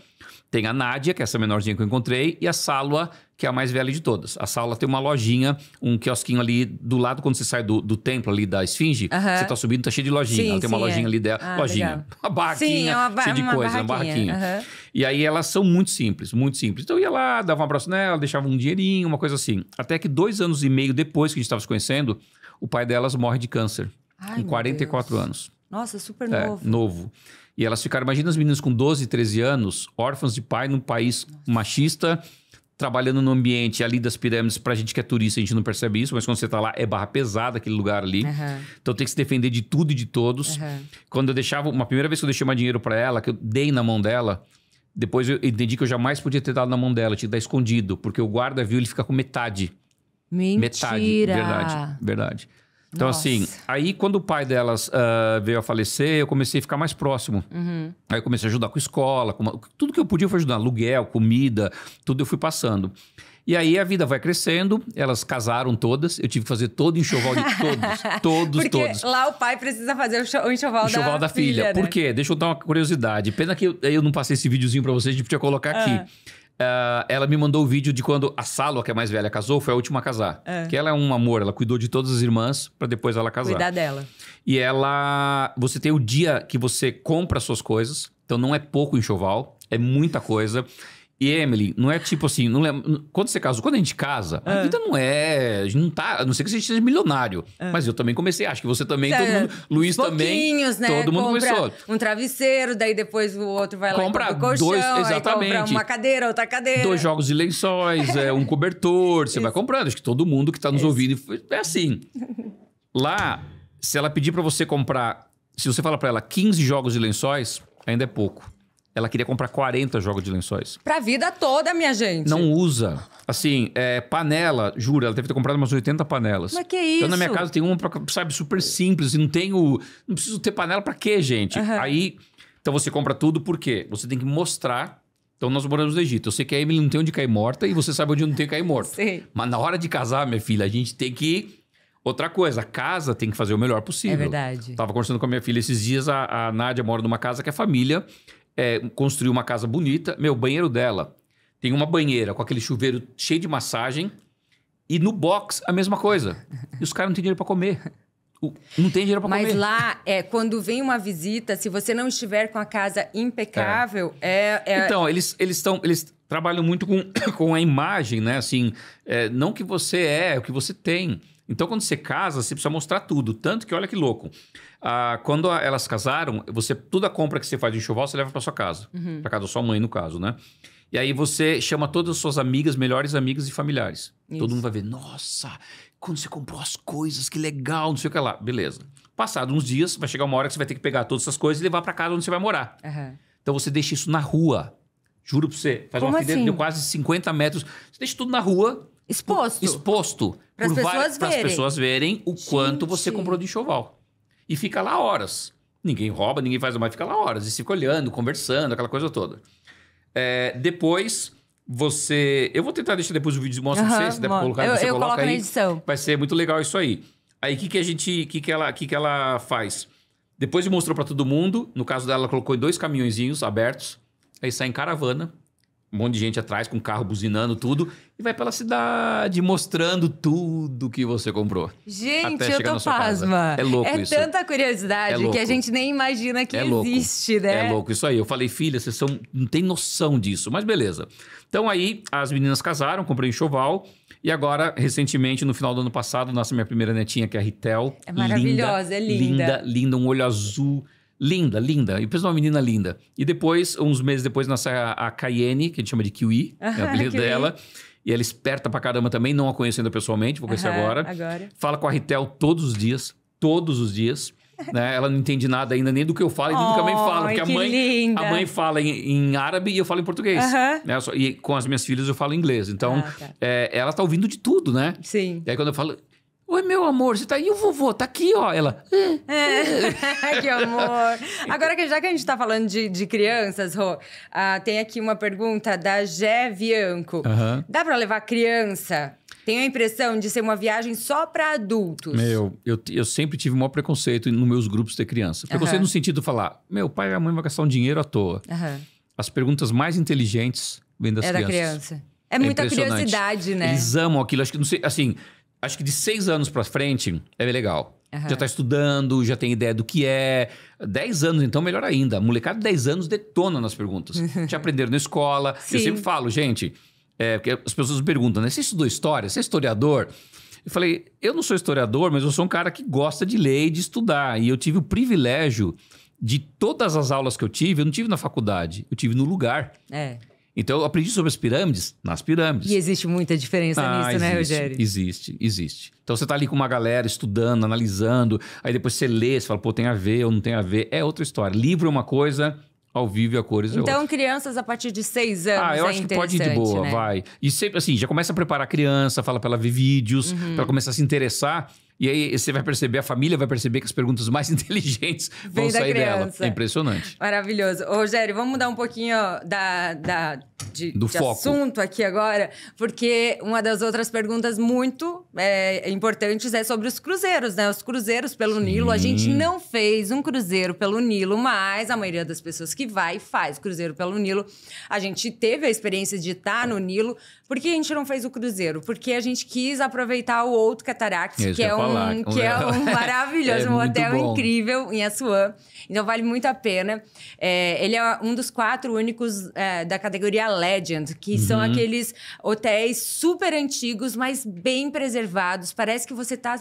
Tem a Nádia, que é essa menorzinha que eu encontrei, e a Salwa, que é a mais velha de todas. A Salwa tem uma lojinha, um quiosquinho ali do lado, quando você sai do, do templo ali da Esfinge, você tá subindo, tá cheio de lojinha. Sim, ela tem sim, uma lojinha é. ali dela. Ah, lojinha. Legal. Uma barraquinha sim, é uma ba cheia de coisa, uma barraquinha. E aí elas são muito simples, muito simples. Então eu ia lá, dava um abraço nela, deixava um dinheirinho, uma coisa assim. Até que dois anos e meio depois que a gente estava se conhecendo, o pai delas morre de câncer. Ai, com 44 Deus. anos. Nossa, super é, novo. Novo. E elas ficaram, imagina as meninas com 12, 13 anos, órfãs de pai num país Nossa. machista, trabalhando no ambiente ali das pirâmides, pra gente que é turista, a gente não percebe isso, mas quando você tá lá, é barra pesada aquele lugar ali. Uhum. Então tem que se defender de tudo e de todos. Uhum. Quando eu deixava, uma primeira vez que eu deixei mais dinheiro para ela, que eu dei na mão dela, depois eu entendi que eu jamais podia ter dado na mão dela, tinha que dar escondido, porque o guarda viu ele fica com metade. Mentira! Metade, verdade, verdade. Então, assim, Nossa. assim, aí quando o pai delas uh, veio a falecer, eu comecei a ficar mais próximo. Uhum. Aí eu comecei a ajudar com escola, com uma... tudo que eu podia foi ajudar, aluguel, comida, tudo eu fui passando. E aí a vida vai crescendo, elas casaram todas, eu tive que fazer todo enxoval de todos, (laughs) todos, Porque todos. lá o pai precisa fazer o enxoval, enxoval da, da filha. filha né? Por quê? Deixa eu dar uma curiosidade. Pena que eu, eu não passei esse videozinho para vocês, a gente podia colocar aqui. Ah. Uh, ela me mandou o vídeo de quando a Salo, que é mais velha, casou, foi a última a casar. É. Que ela é um amor, ela cuidou de todas as irmãs para depois ela casar. Cuidar dela. E ela. Você tem o dia que você compra suas coisas, então não é pouco enxoval, é muita coisa. E Emily, não é tipo assim, não lembro. Quando você casou, quando a gente casa, é. a vida não é. Não tá, a não sei que você seja milionário. É. Mas eu também comecei, acho que você também, é. todo mundo. Luiz também. Né? Todo mundo compra começou. Um travesseiro, daí depois o outro vai compra lá compra colchão, dois, exatamente. compra uma cadeira, outra cadeira. Dois jogos de lençóis, é, um cobertor, você (laughs) vai comprando. Acho que todo mundo que tá nos Isso. ouvindo é assim. (laughs) Lá, se ela pedir para você comprar, se você falar para ela 15 jogos de lençóis, ainda é pouco. Ela queria comprar 40 jogos de lençóis. Pra vida toda, minha gente. Não usa. Assim, é, panela, jura, ela deve ter comprado umas 80 panelas. Mas que isso? Então, na minha casa tem uma, pra, sabe, super simples. E não tenho. Não preciso ter panela pra quê, gente? Uhum. Aí. Então você compra tudo por quê? Você tem que mostrar. Então nós moramos no Egito. Eu sei que a Emily não tem onde cair morta e você sabe onde não tem cair morta. Sim. Mas na hora de casar, minha filha, a gente tem que. Outra coisa, a casa tem que fazer o melhor possível. É verdade. Tava conversando com a minha filha esses dias, a, a Nádia mora numa casa que a família é, construiu uma casa bonita. Meu, banheiro dela tem uma banheira com aquele chuveiro cheio de massagem e no box a mesma coisa. E os caras não têm dinheiro para comer. Não tem dinheiro para comer. Mas lá, é, quando vem uma visita, se você não estiver com a casa impecável, é. é, é... Então, eles eles estão eles trabalham muito com, (coughs) com a imagem, né? Assim, é, não que você é, o que você tem. Então, quando você casa, você precisa mostrar tudo. Tanto que, olha que louco. Ah, quando a, elas casaram, você toda a compra que você faz de enxoval, você leva para sua casa. Uhum. Para casa da sua mãe, no caso, né? E aí você chama todas as suas amigas, melhores amigas e familiares. Isso. Todo mundo vai ver, nossa, quando você comprou as coisas, que legal, não sei o que lá. Beleza. Passado uns dias, vai chegar uma hora que você vai ter que pegar todas essas coisas e levar para casa onde você vai morar. Uhum. Então você deixa isso na rua. Juro pra você, faz Como uma fita assim? de quase 50 metros. Você deixa tudo na rua. Exposto. Por, exposto. Para as pessoas, várias, verem. pessoas verem o Gente. quanto você comprou de enxoval e fica lá horas. Ninguém rouba, ninguém faz mais, fica lá horas. E fica olhando, conversando, aquela coisa toda. É, depois, você. Eu vou tentar deixar depois o vídeo mostra uhum, vocês se der pra colocar, eu, você eu coloca aí. Vai ser muito legal isso aí. Aí o que, que a gente. que, que, ela, que, que ela faz? Depois de mostrou para todo mundo, no caso dela, ela colocou em dois caminhõezinhos abertos. Aí sai em caravana um monte de gente atrás com carro buzinando tudo e vai pela cidade mostrando tudo que você comprou. Gente, até eu tô pasma. É louco é isso. É tanta curiosidade é que a gente nem imagina que é existe, né? É louco isso aí. Eu falei, filha, vocês são, não tem noção disso, mas beleza. Então aí as meninas casaram, comprei enxoval e agora recentemente no final do ano passado, nasce minha primeira netinha que é a Ritel. É maravilhosa, é linda, é linda. Linda, linda, um olho azul Linda, linda. E pensa uma menina linda. E depois, uns meses depois, nasce a, a Cayenne, que a gente chama de Kiwi, é o apelido dela. E ela é esperta pra caramba também, não a conhecendo pessoalmente, vou conhecer agora. agora. Fala com a Ritel todos os dias, todos os dias. Né? Ela não entende nada ainda, nem do que eu falo, nem oh, do que a mãe fala. Porque a mãe, linda. a mãe fala em, em, árabe e eu falo em português. Né? E com as minhas filhas eu falo inglês. Então, ah, tá. é, ela tá ouvindo de tudo, né? Sim. E aí quando eu falo, Oi, meu amor, você tá aí? E o vovô? Tá aqui, ó. Ela. É. (laughs) que amor. Agora, que já que a gente tá falando de, de crianças, Rô, ah, tem aqui uma pergunta da Gé Bianco. Dá pra levar criança? Tenho a impressão de ser uma viagem só para adultos. Meu, eu, eu sempre tive o maior preconceito nos meus grupos de criança. Preconceito no sentido de falar: meu pai e a mãe vão gastar um dinheiro à toa. As perguntas mais inteligentes vêm das é crianças. Da criança. É, é muita curiosidade, né? Eles amam aquilo. Acho que não sei, assim, acho que de seis anos para frente é legal. Uhum. Já tá estudando, já tem ideia do que é. Dez anos, então, melhor ainda. A molecada de anos detona nas perguntas. (laughs) Te aprenderam na escola. Sim. Eu sempre falo, gente, é, porque as pessoas perguntam, né? Você estudou história? Você é historiador? Eu falei, eu não sou historiador, mas eu sou um cara que gosta de ler e de estudar. E eu tive o privilégio de todas as aulas que eu tive, eu não tive na faculdade, eu tive no lugar. É. Então eu aprendi sobre as pirâmides nas pirâmides. E existe muita diferença ah, nisso, né, existe, né, Rogério? Existe, existe. Então você está ali com uma galera estudando, analisando, aí depois você lê, você fala, pô, tem a ver ou não tem a ver. É outra história. Livro é uma coisa, ao vivo e é a cores então, é Então, crianças a partir de seis anos. Ah, eu é acho que pode ir de boa, né? vai. E sempre assim, já começa a preparar a criança, fala para ela ver vídeos, uhum. para ela começar a se interessar. E aí você vai perceber, a família vai perceber que as perguntas mais (laughs) inteligentes vão sair criança. dela. É impressionante. Maravilhoso. Ô, Rogério, vamos mudar um pouquinho da, da, de, Do de foco. assunto aqui agora, porque uma das outras perguntas muito é, importantes é sobre os cruzeiros, né? Os cruzeiros pelo Sim. Nilo. A gente não fez um cruzeiro pelo Nilo, mas a maioria das pessoas que vai faz cruzeiro pelo Nilo. A gente teve a experiência de estar no Nilo. Por que a gente não fez o cruzeiro? Porque a gente quis aproveitar o outro cataracte, é que, que é um lá. Hum, que é um (laughs) é maravilhoso, é um hotel bom. incrível em Assuã. Então vale muito a pena. É, ele é um dos quatro únicos é, da categoria Legend, que uhum. são aqueles hotéis super antigos, mas bem preservados. Parece que você tá,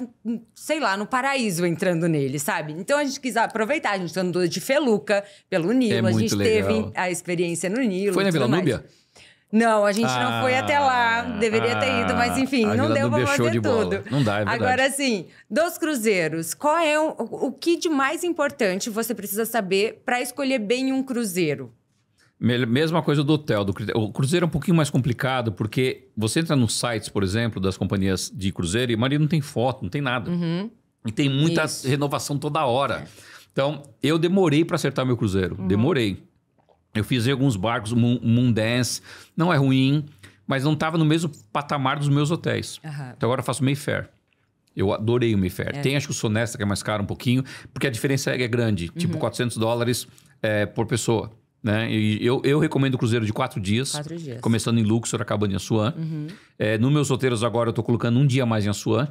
sei lá, no paraíso entrando nele, sabe? Então a gente quis aproveitar, a gente tá andou de Feluca pelo Nilo, é a gente legal. teve a experiência no Nilo. Foi na Vila Núbia? Mais. Não, a gente ah, não foi até lá, ah, deveria ah, ter ido, mas ah, enfim, não deu pra fazer de tudo. Bola. Não dá, é verdade. Agora sim, dos cruzeiros, qual é o, o que de mais importante você precisa saber para escolher bem um cruzeiro? Mesma coisa do hotel. Do, o cruzeiro é um pouquinho mais complicado, porque você entra nos sites, por exemplo, das companhias de cruzeiro e Maria não tem foto, não tem nada. Uhum. E tem muita Isso. renovação toda hora. É. Então, eu demorei para acertar meu cruzeiro. Uhum. Demorei. Eu fiz alguns barcos, Moon, moon Dance, não é ruim, mas não estava no mesmo patamar dos meus hotéis. Uhum. Então agora eu faço Mayfair. Eu adorei o Mayfair. É. Tem acho que o Sonesta que é mais caro um pouquinho, porque a diferença é grande, tipo, uhum. tipo 400 dólares é, por pessoa. Né? E eu, eu recomendo o cruzeiro de quatro dias, quatro dias. começando em Luxor, acabando em Assuã. Uhum. É, no meus roteiros agora eu estou colocando um dia mais em Assuã.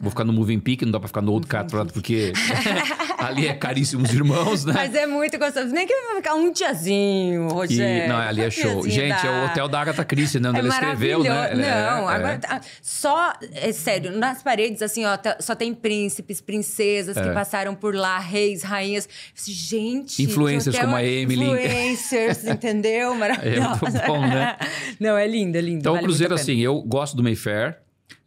Vou ficar no Moving Peak, não dá pra ficar no Old Cat porque (laughs) ali é caríssimos irmãos, né? Mas é muito gostoso. Nem que vai ficar um diazinho, Rogério. E, não, ali é show. Gente, da... é o hotel da Agatha Christie, né? Onde é ela escreveu, né? É, não, é, agora... É. Só, é sério, nas paredes, assim, ó, tá, só tem príncipes, princesas que é. passaram por lá, reis, rainhas. Gente... Influencers como a é Emily. Influencers, entendeu? Maravilhosa. (laughs) É muito bom, né? Não, é lindo, é lindo. Então, vale o Cruzeiro, assim, eu gosto do Mayfair.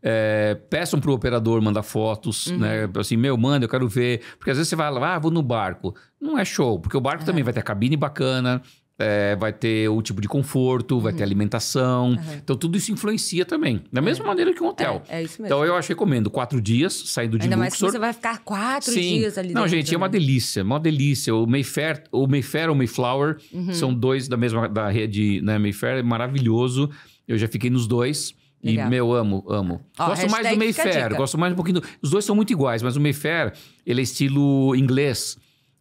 É, peçam para o operador mandar fotos, uhum. né? Assim, meu, manda, eu quero ver. Porque às vezes você vai lá, ah, vou no barco. Não é show, porque o barco é. também vai ter a cabine bacana, é, vai ter o tipo de conforto, vai uhum. ter alimentação. Uhum. Então, tudo isso influencia também. Da mesma é. maneira que um hotel. É, é, isso mesmo. Então, eu acho recomendo quatro dias saindo de Ainda Luxor. Ainda mais você vai ficar quatro Sim. dias ali Não, dentro, gente, né? é uma né? delícia. Uma delícia. O Mayfair, o Mayfair ou Mayflower uhum. são dois da mesma da rede né? Mayfair. É maravilhoso. Eu já fiquei nos dois. Legal. E, meu, amo, amo. Ó, gosto mais do Mayfair, gosto mais um pouquinho do... Os dois são muito iguais, mas o Mayfair, ele é estilo inglês.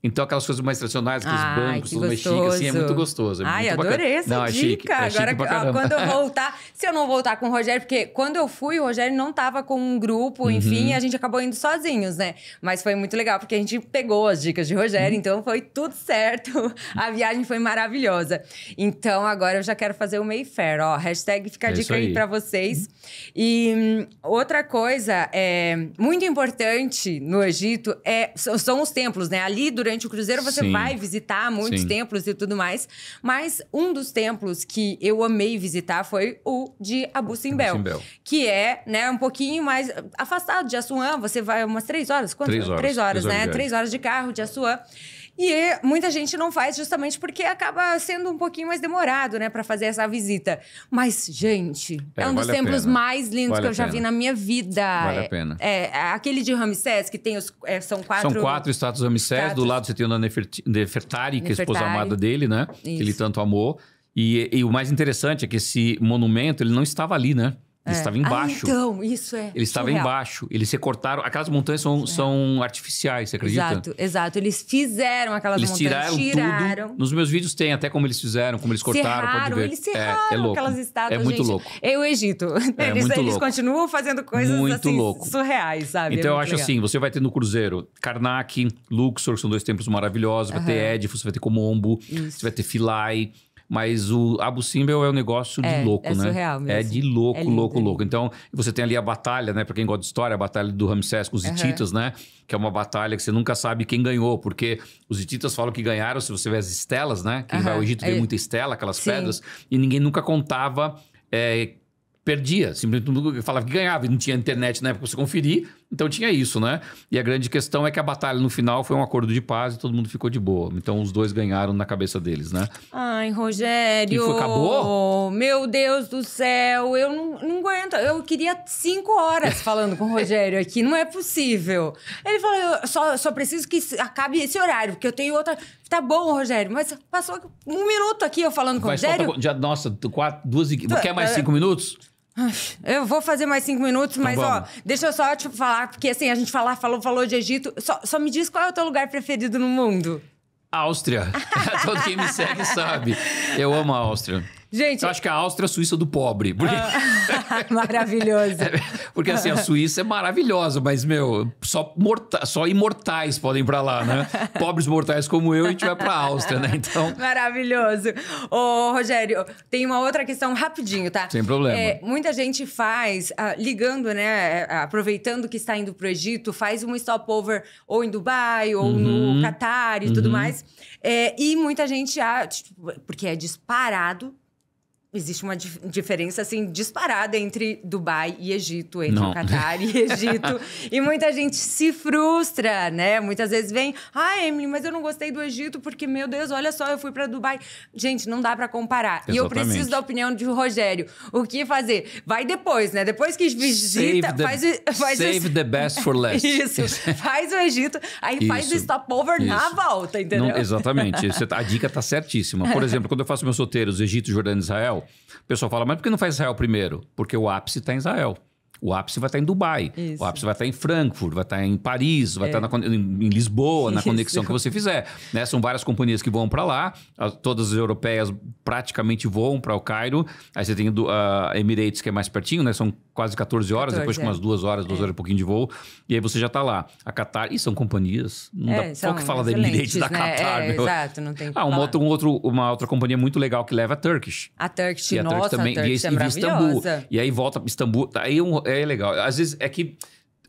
Então, aquelas coisas mais tradicionais, aqueles Ai, bancos, tudo mexica, assim, é muito gostoso. É Ai, muito adorei bacana. essa não, é dica. É chique, é Agora, ó, quando eu (laughs) voltar, se eu não voltar com o Rogério, porque quando eu fui, o Rogério não tava com um grupo, uhum. enfim, uhum. a gente acabou indo sozinhos, né? Mas foi muito legal, porque a gente pegou as dicas de Rogério, uhum. então foi tudo certo. (laughs) A viagem foi maravilhosa. Então, agora eu já quero fazer o Mayfair, ó. Hashtag fica a é dica aí, aí pra vocês. Uhum. E hum, outra coisa é muito importante no Egito é, são os templos, né? Ali, durante durante o cruzeiro você Sim. vai visitar muitos Sim. templos e tudo mais. Mas um dos templos que eu amei visitar foi o de Abu Simbel, que é né, um pouquinho mais afastado de Assuã. Você vai umas três horas? Quanto? Três horas. Três horas, três horas né? Três horas de carro de Assuã. E é, muita gente não faz justamente porque acaba sendo um pouquinho mais demorado, né, para fazer essa visita. Mas, gente, é, é um vale dos templos mais lindos vale que eu já vi na minha vida. Vale é, a pena. É, é, aquele de Ramsés, que tem os. É, são quatro. São quatro estátuas de Ramsés. Do lado você tem o da Nefertari, Nefertari, que é a esposa amada dele, né? Isso. Que ele tanto amou. E, e, o mais interessante é que esse monumento ele não estava ali, né? Ele é. estava ah, embaixo. Ah, então, isso é. Ele estava embaixo. Eles recortaram. Aquelas montanhas são, é. são artificiais, você acredita? Exato, exato. Eles fizeram aquelas eles montanhas. Tiraram, tiraram. Tudo. Nos meus vídeos tem até como eles fizeram, como eles cortaram. Serraram, pode ver. Eles serraram é, é louco. aquelas é estátuas. É muito gente. louco. É o Egito. É (laughs) eles, muito eles louco. continuam fazendo coisas muito assim, louco. surreais, sabe? Então é eu acho legal. assim: você vai ter no Cruzeiro Karnak, Luxor, são dois templos maravilhosos. Vai ter Edifus, você vai ter Komombo, você vai ter Philae. Mas o Abu Simbel é um negócio é, de louco, é né? Surreal mesmo. É de louco, é louco, é louco. Então, você tem ali a batalha, né? Pra quem gosta de história, a batalha do Ramsés com os uhum. hititas, né? Que é uma batalha que você nunca sabe quem ganhou, porque os hititas falam que ganharam, se você vê as estelas, né? Quem uhum. vai ao Egito vê é. muita estela, aquelas Sim. pedras, e ninguém nunca contava eh, perdia. Simplesmente falava que ganhava, não tinha internet na época para você conferir. Então tinha isso, né? E a grande questão é que a batalha no final foi um acordo de paz e todo mundo ficou de boa. Então os dois ganharam na cabeça deles, né? Ai, Rogério. E foi, acabou? Meu Deus do céu, eu não, não aguento. Eu queria cinco horas falando com o Rogério aqui, não é possível. Ele falou, eu só, só preciso que acabe esse horário, porque eu tenho outra. Tá bom, Rogério, mas passou um minuto aqui eu falando com o Rogério. Falta, já, nossa, quatro, duas e... Quer mais é, cinco minutos? Eu vou fazer mais cinco minutos, então mas ó, deixa eu só te falar, porque assim, a gente falar, falou, falou de Egito. Só, só me diz qual é o teu lugar preferido no mundo. Áustria. (laughs) (laughs) Todo quem me segue sabe. Eu amo a Áustria. Gente. Eu acho que a Áustria é a Suíça do pobre. Porque... Ah. (laughs) maravilhoso. É, porque assim, a Suíça é maravilhosa, mas, meu, só, morta... só imortais podem ir pra lá, né? (laughs) Pobres mortais como eu, a gente vai pra Áustria, né? Então. (laughs) Maravilhoso. Ô, Rogério, tem uma outra questão rapidinho, tá? Sem problema. É, muita gente faz, ah, ligando, né? Aproveitando que está indo pro Egito, faz um stopover ou em Dubai, ou uhum. no Catar e uhum. tudo mais. É, e muita gente, ah, tipo, porque é disparado Existe uma dif diferença assim disparada entre Dubai e Egito, entre Não. Catar e (laughs) Egito. e muita gente se frustra, né? Muitas vezes vem, ah, Emily, mas eu não gostei do Egito porque, meu Deus, olha só, eu fui para Dubai. Gente, não dá para comparar. Exatamente. E eu preciso da opinião de Rogério. O que fazer? Vai depois, né? Depois que visita, save faz, the, faz (laughs) Save o... the best for last. (laughs) Isso. faz o Egito, aí Isso. faz o stopover Isso. na volta, entendeu? Não, exatamente. Tá, a dica tá certíssima. Por exemplo, quando eu faço meus roteiros Egito, Jordânia e Israel, o pessoal fala, mas por que não faz Israel primeiro? Porque o ápice está em Israel. O ápice vai estar em Dubai, Isso. o ápice vai estar em Frankfurt, vai estar em Paris, vai é. estar na, em Lisboa, na conexão que você fizer. Né? São várias companhias que vão para lá, as, todas as europeias praticamente voam para o Cairo. Aí você tem a Emirates, que é mais pertinho, né? são quase 14 horas, 14, depois com umas é. duas horas, duas é. horas e pouquinho de voo, e aí você já está lá. A Qatar, e são companhias, não é, dá, são que fala da Emirates, da né? Qatar, é, Exato, não tem Ah, uma outra, um outro, uma outra companhia muito legal que leva a Turkish. A Turkish, e a nossa, Turkish também, a Turkish e, é e Istambul. E aí volta para Istambul, tá aí um, é é legal. Às vezes é que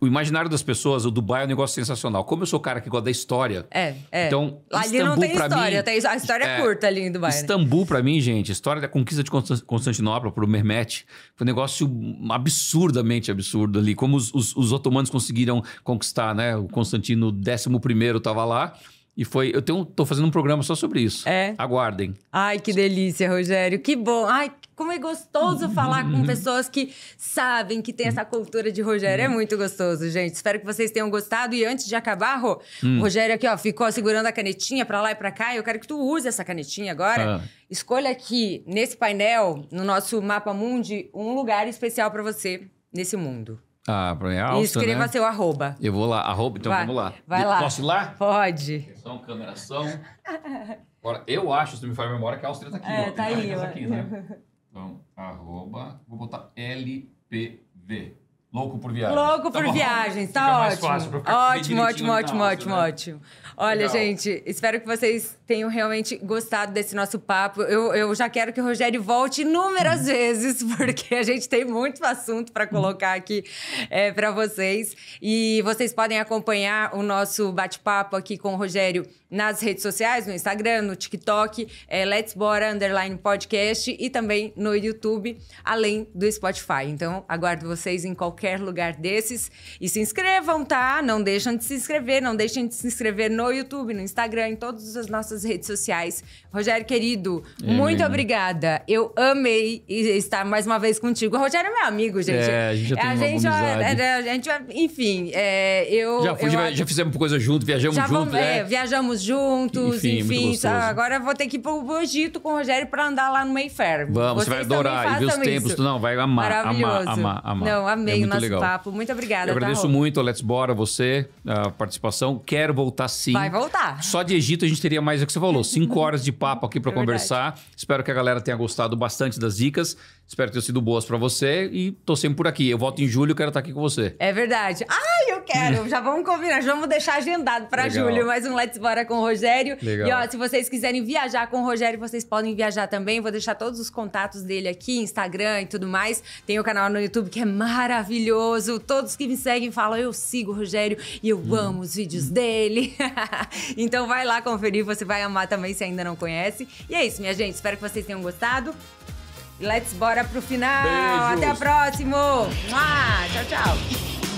o imaginário das pessoas, o Dubai é um negócio sensacional. Como eu sou o cara que gosta da história. É, é. Então, ali Istambul, não tem história, mim, tem, a história é, curta ali em Dubai. Né? Istambul, né? pra mim, gente, a história da conquista de Constantinopla por Mehmet foi um negócio absurdamente absurdo ali. Como os, os, os otomanos conseguiram conquistar, né? O Constantino XI tava lá. E foi. Eu tenho, tô fazendo um programa só sobre isso. É. Aguardem. Ai, que delícia, Rogério. Que bom. Ai, como é gostoso falar com uhum. pessoas que sabem que tem essa cultura de Rogério. É muito gostoso, gente. Espero que vocês tenham gostado. E antes de acabar, hum. Rogério aqui, ó, ficou segurando a canetinha pra lá e pra cá. Eu quero que tu use essa canetinha agora. Ah. Escolha aqui, nesse painel, no nosso Mapa Mundi, um lugar especial para você nesse mundo. Ah, é alta, E né? escreva né? seu arroba. Eu vou lá, arroba, então vai, vamos lá. Vai lá. Posso ir lá? Pode. Atenção, é câmera, som. Agora, eu acho, se me faz memória, que a Áustria tá aqui. É, ó, tá aí. Tá ó. Aqui, né? Então, arroba, vou botar LPV. Louco por viagens. Louco tá por viagens, tá ótimo. Fácil, ótimo, ótimo, ótimo, casa, ótimo, né? ótimo. Olha, Legal. gente, espero que vocês tenham realmente gostado desse nosso papo. Eu, eu já quero que o Rogério volte inúmeras hum. vezes, (laughs) porque a gente tem muito assunto para colocar aqui é, para vocês. E vocês podem acompanhar o nosso bate-papo aqui com o Rogério nas redes sociais, no Instagram, no TikTok, é, Let's Bora Underline Podcast e também no YouTube, além do Spotify. Então, aguardo vocês em qualquer qualquer lugar desses. E se inscrevam, tá? Não deixam de se inscrever, não deixem de se inscrever no YouTube, no Instagram, em todas as nossas redes sociais. Rogério, querido, é. muito obrigada. Eu amei estar mais uma vez contigo. O Rogério é meu amigo, gente. É, a gente já é, tem a gente, a, é, a gente, enfim, é, eu... Já, fui, eu, já, já fizemos coisa junto, viajamos já vamos, né? É, viajamos juntos, enfim. É enfim tá? agora eu vou ter que ir pro Egito com o Rogério pra andar lá no Mayfair. Vamos, Vocês você vai adorar. E ver os templos. Isso. Não, vai amar, amar, amar, amar. Não, amei. É nosso legal. papo. Muito obrigada. Eu tá, agradeço tá, muito, Let's Bora, você, a participação. Quero voltar sim. Vai voltar. Só de Egito a gente teria mais o que você falou. Cinco horas de papo aqui para (laughs) é conversar. Verdade. Espero que a galera tenha gostado bastante das dicas. Espero ter sido boas para você e tô sempre por aqui. Eu volto em julho, quero estar aqui com você. É verdade. Ai, eu quero. (laughs) Já vamos combinar, já vamos deixar agendado para julho mais um Let's Bora com o Rogério. Legal. E ó, se vocês quiserem viajar com o Rogério, vocês podem viajar também. Vou deixar todos os contatos dele aqui, Instagram e tudo mais. Tem o canal no YouTube que é maravilhoso maravilhoso. Todos que me seguem falam, eu sigo o Rogério e eu hum. amo os vídeos hum. dele. (laughs) então vai lá conferir, você vai amar também se ainda não conhece. E é isso, minha gente. Espero que vocês tenham gostado. Let's bora pro final. Beijos. Até a próxima. Tchau, tchau.